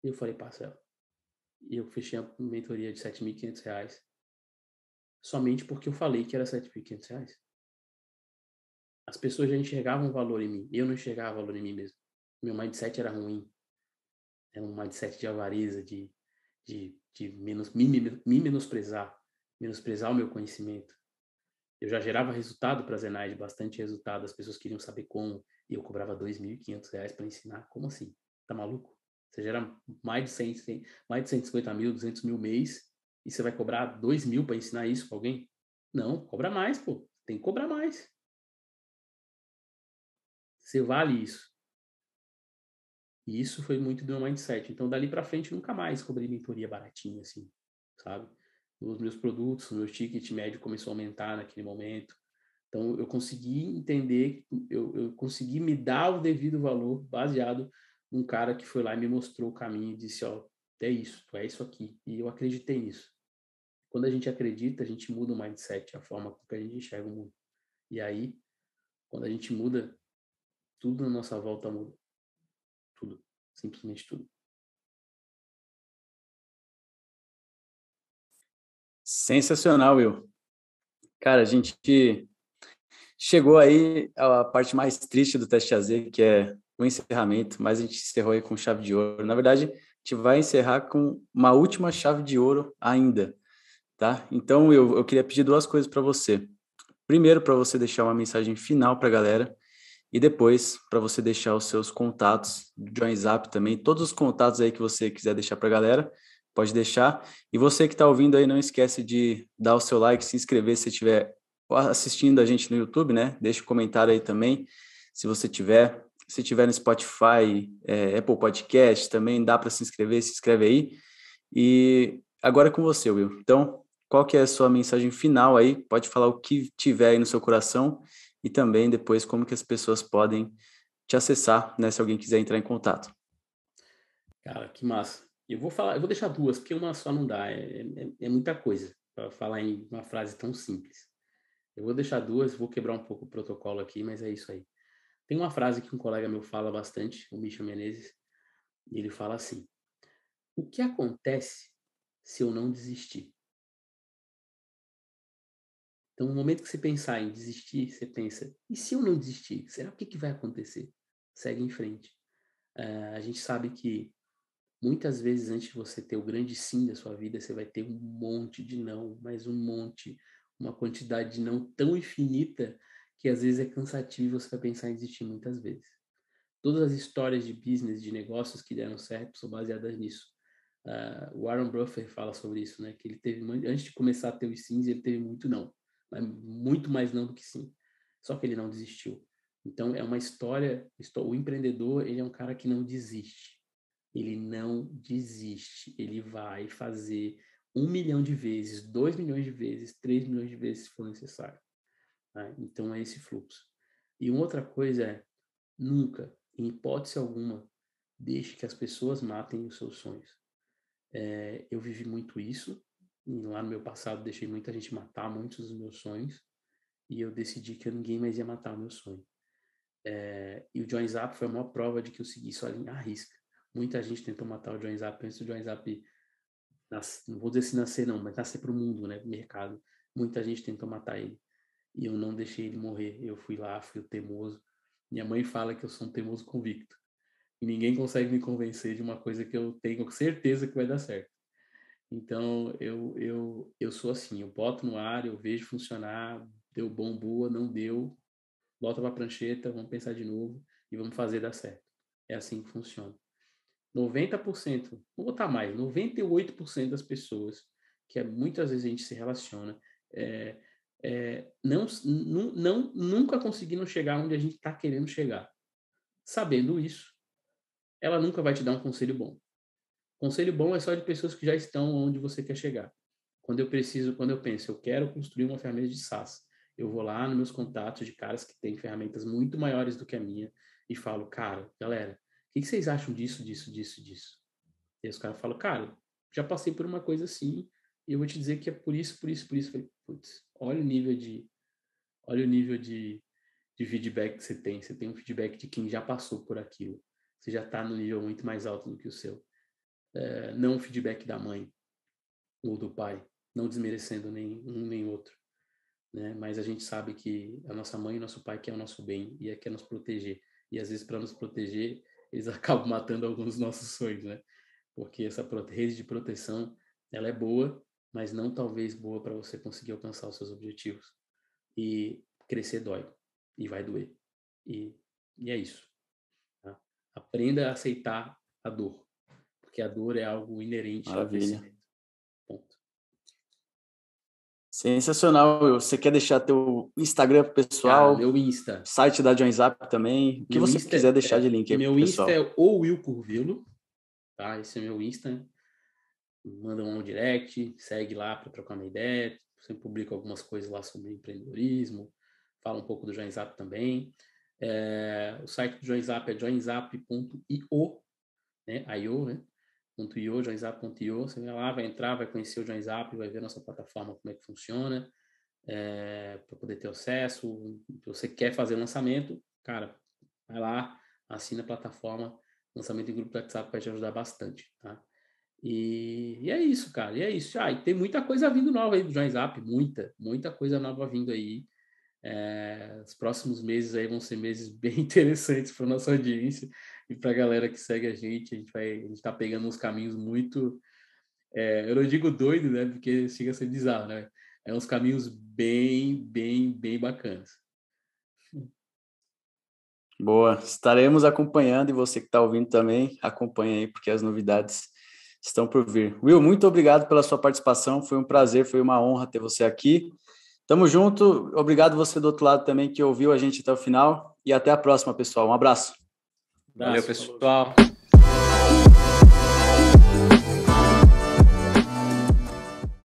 E eu falei, parcela. E eu fechei a mentoria de R$ somente porque eu falei que era 7.500 reais. As pessoas já enxergavam valor em mim, eu não enxergava valor em mim mesmo. Meu mindset era ruim. Era é um mindset de avareza, de, de, de menos, me, me, me menosprezar, menosprezar o meu conhecimento. Eu já gerava resultado para a Zenaide, bastante resultado, as pessoas queriam saber como, e eu cobrava R$ 2.500 para ensinar. Como assim? Tá maluco? Você gera mais de, 100, mais de 150 mil, 200 mil mês e você vai cobrar dois mil para ensinar isso para alguém? Não, cobra mais, pô. Tem que cobrar mais. Você vale isso. E isso foi muito do meu mindset. Então, dali para frente, nunca mais cobrei mentoria baratinha, assim, sabe? Os meus produtos, o meu ticket médio começou a aumentar naquele momento. Então, eu consegui entender, eu, eu consegui me dar o devido valor baseado num cara que foi lá e me mostrou o caminho e disse, ó, é isso, tu é isso aqui. E eu acreditei nisso. Quando a gente acredita, a gente muda o mindset, a forma com que a gente enxerga o mundo. E aí, quando a gente muda, tudo na nossa volta muda. Tudo. Simplesmente tudo. Sensacional, Will. Cara, a gente chegou aí à parte mais triste do teste AZ, que é o encerramento, mas a gente encerrou aí com chave de ouro. Na verdade, a gente vai encerrar com uma última chave de ouro ainda tá? Então eu, eu queria pedir duas coisas para você. Primeiro, para você deixar uma mensagem final para a galera e depois para você deixar os seus contatos do zap também, todos os contatos aí que você quiser deixar para a galera, pode deixar. E você que está ouvindo aí, não esquece de dar o seu like, se inscrever se estiver assistindo a gente no YouTube, né? Deixa um comentário aí também, se você tiver. Se tiver no Spotify, é, Apple Podcast, também dá para se inscrever, se inscreve aí. E agora é com você, Will. Então, qual que é a sua mensagem final aí? Pode falar o que tiver aí no seu coração e também depois como que as pessoas podem te acessar, né, se alguém quiser entrar em contato. Cara, que massa. Eu vou falar, eu vou deixar duas, porque uma só não dá, é, é, é muita coisa para falar em uma frase tão simples. Eu vou deixar duas, vou quebrar um pouco o protocolo aqui, mas é isso aí. Tem uma frase que um colega meu fala bastante, o Michel Menezes, e ele fala assim: O que acontece se eu não desistir? Então, no momento que você pensar em desistir, você pensa: e se eu não desistir? Será o que, que vai acontecer? Segue em frente. Uh, a gente sabe que muitas vezes, antes de você ter o grande sim da sua vida, você vai ter um monte de não, mas um monte, uma quantidade de não tão infinita que às vezes é cansativo você vai pensar em desistir muitas vezes. Todas as histórias de business, de negócios que deram certo, são baseadas nisso. Uh, o Warren Buffett fala sobre isso, né? Que ele teve, antes de começar a ter os sims, ele teve muito não. Né, muito mais não do que sim. Só que ele não desistiu. Então é uma história, o empreendedor, ele é um cara que não desiste. Ele não desiste, ele vai fazer um milhão de vezes, dois milhões de vezes, três milhões de vezes se for necessário. Tá? Então é esse fluxo. E uma outra coisa é, nunca, em hipótese alguma, deixe que as pessoas matem os seus sonhos. É, eu vivi muito isso, lá no meu passado deixei muita gente matar muitos dos meus sonhos. E eu decidi que ninguém mais ia matar o meu sonho. É, e o John Zap foi a maior prova de que eu segui só a linha à risca. Muita gente tentou matar o John Zap antes do John Zap, nas, não vou dizer se nascer não, mas nascer para o mundo, né, mercado. Muita gente tentou matar ele. E eu não deixei ele morrer. Eu fui lá, fui o teimoso. Minha mãe fala que eu sou um teimoso convicto. E ninguém consegue me convencer de uma coisa que eu tenho certeza que vai dar certo. Então, eu, eu, eu sou assim, eu boto no ar, eu vejo funcionar, deu bom, boa, não deu, bota pra prancheta, vamos pensar de novo e vamos fazer dar certo. É assim que funciona. 90%, vou botar mais, 98% das pessoas que é, muitas vezes a gente se relaciona, é, é, não, nu, não, nunca conseguiram chegar onde a gente está querendo chegar. Sabendo isso, ela nunca vai te dar um conselho bom. Conselho bom é só de pessoas que já estão onde você quer chegar. Quando eu preciso, quando eu penso, eu quero construir uma ferramenta de SaaS, eu vou lá nos meus contatos de caras que têm ferramentas muito maiores do que a minha e falo, cara, galera, o que, vocês acham disso, disso, disso, disso? E os caras falam, cara, já passei por uma coisa assim e eu vou te dizer que é por isso, por isso, por isso. falei, putz, olha o nível de, olha o nível de, de feedback que você tem. Você tem um feedback de quem já passou por aquilo. Você já está no nível muito mais alto do que o seu é, não feedback da mãe ou do pai, não desmerecendo nem um nem outro, né? Mas a gente sabe que a nossa mãe e nosso pai quer o nosso bem e é, quer nos proteger. E às vezes para nos proteger, eles acabam matando alguns dos nossos sonhos, né? Porque essa rede de proteção, ela é boa, mas não talvez boa para você conseguir alcançar os seus objetivos. E crescer dói e vai doer. E, e é isso. Tá? Aprenda a aceitar a dor porque a dor é algo inerente Maravilha. ao Ponto. Sensacional. Você quer deixar teu Instagram pessoal? Ah, meu Insta. Site da Joinzap também. O que meu você Insta quiser é, deixar de link aí Meu pessoal. Insta é ou Will Curvelo, tá? Esse é meu Insta. Manda um direct, segue lá para trocar uma ideia. Você sempre publico algumas coisas lá sobre empreendedorismo. Fala um pouco do Joinzap também. É, o site do é Joinzap é joinzap.io. né? IO, né? joinzap.io, joinzap.io, você vai lá, vai entrar, vai conhecer o Joinzap, vai ver a nossa plataforma, como é que funciona, é, eh, para poder ter acesso. Se você quer fazer lançamento, cara, vai lá, assina a plataforma, lançamento em grupo do WhatsApp vai te ajudar bastante, tá? E, e, é isso, cara, e é isso. Ah, e tem muita coisa vindo nova aí do Joinzap, muita, muita coisa nova vindo aí. É, os próximos meses aí vão ser meses bem interessantes para nossa audiência e para a galera que segue a gente. A gente vai, a gente tá pegando uns caminhos muito, é, eu não digo doido, né? Porque chega a ser bizarro, né? É uns caminhos bem, bem, bem bacanas. Boa, estaremos acompanhando e você que está ouvindo também, acompanha aí, porque as novidades estão por vir. Will, muito obrigado pela sua participação, foi um prazer, foi uma honra ter você aqui. Tamo junto. Obrigado você do outro lado também que ouviu a gente até o final. E até a próxima, pessoal. Um abraço. Valeu, pessoal.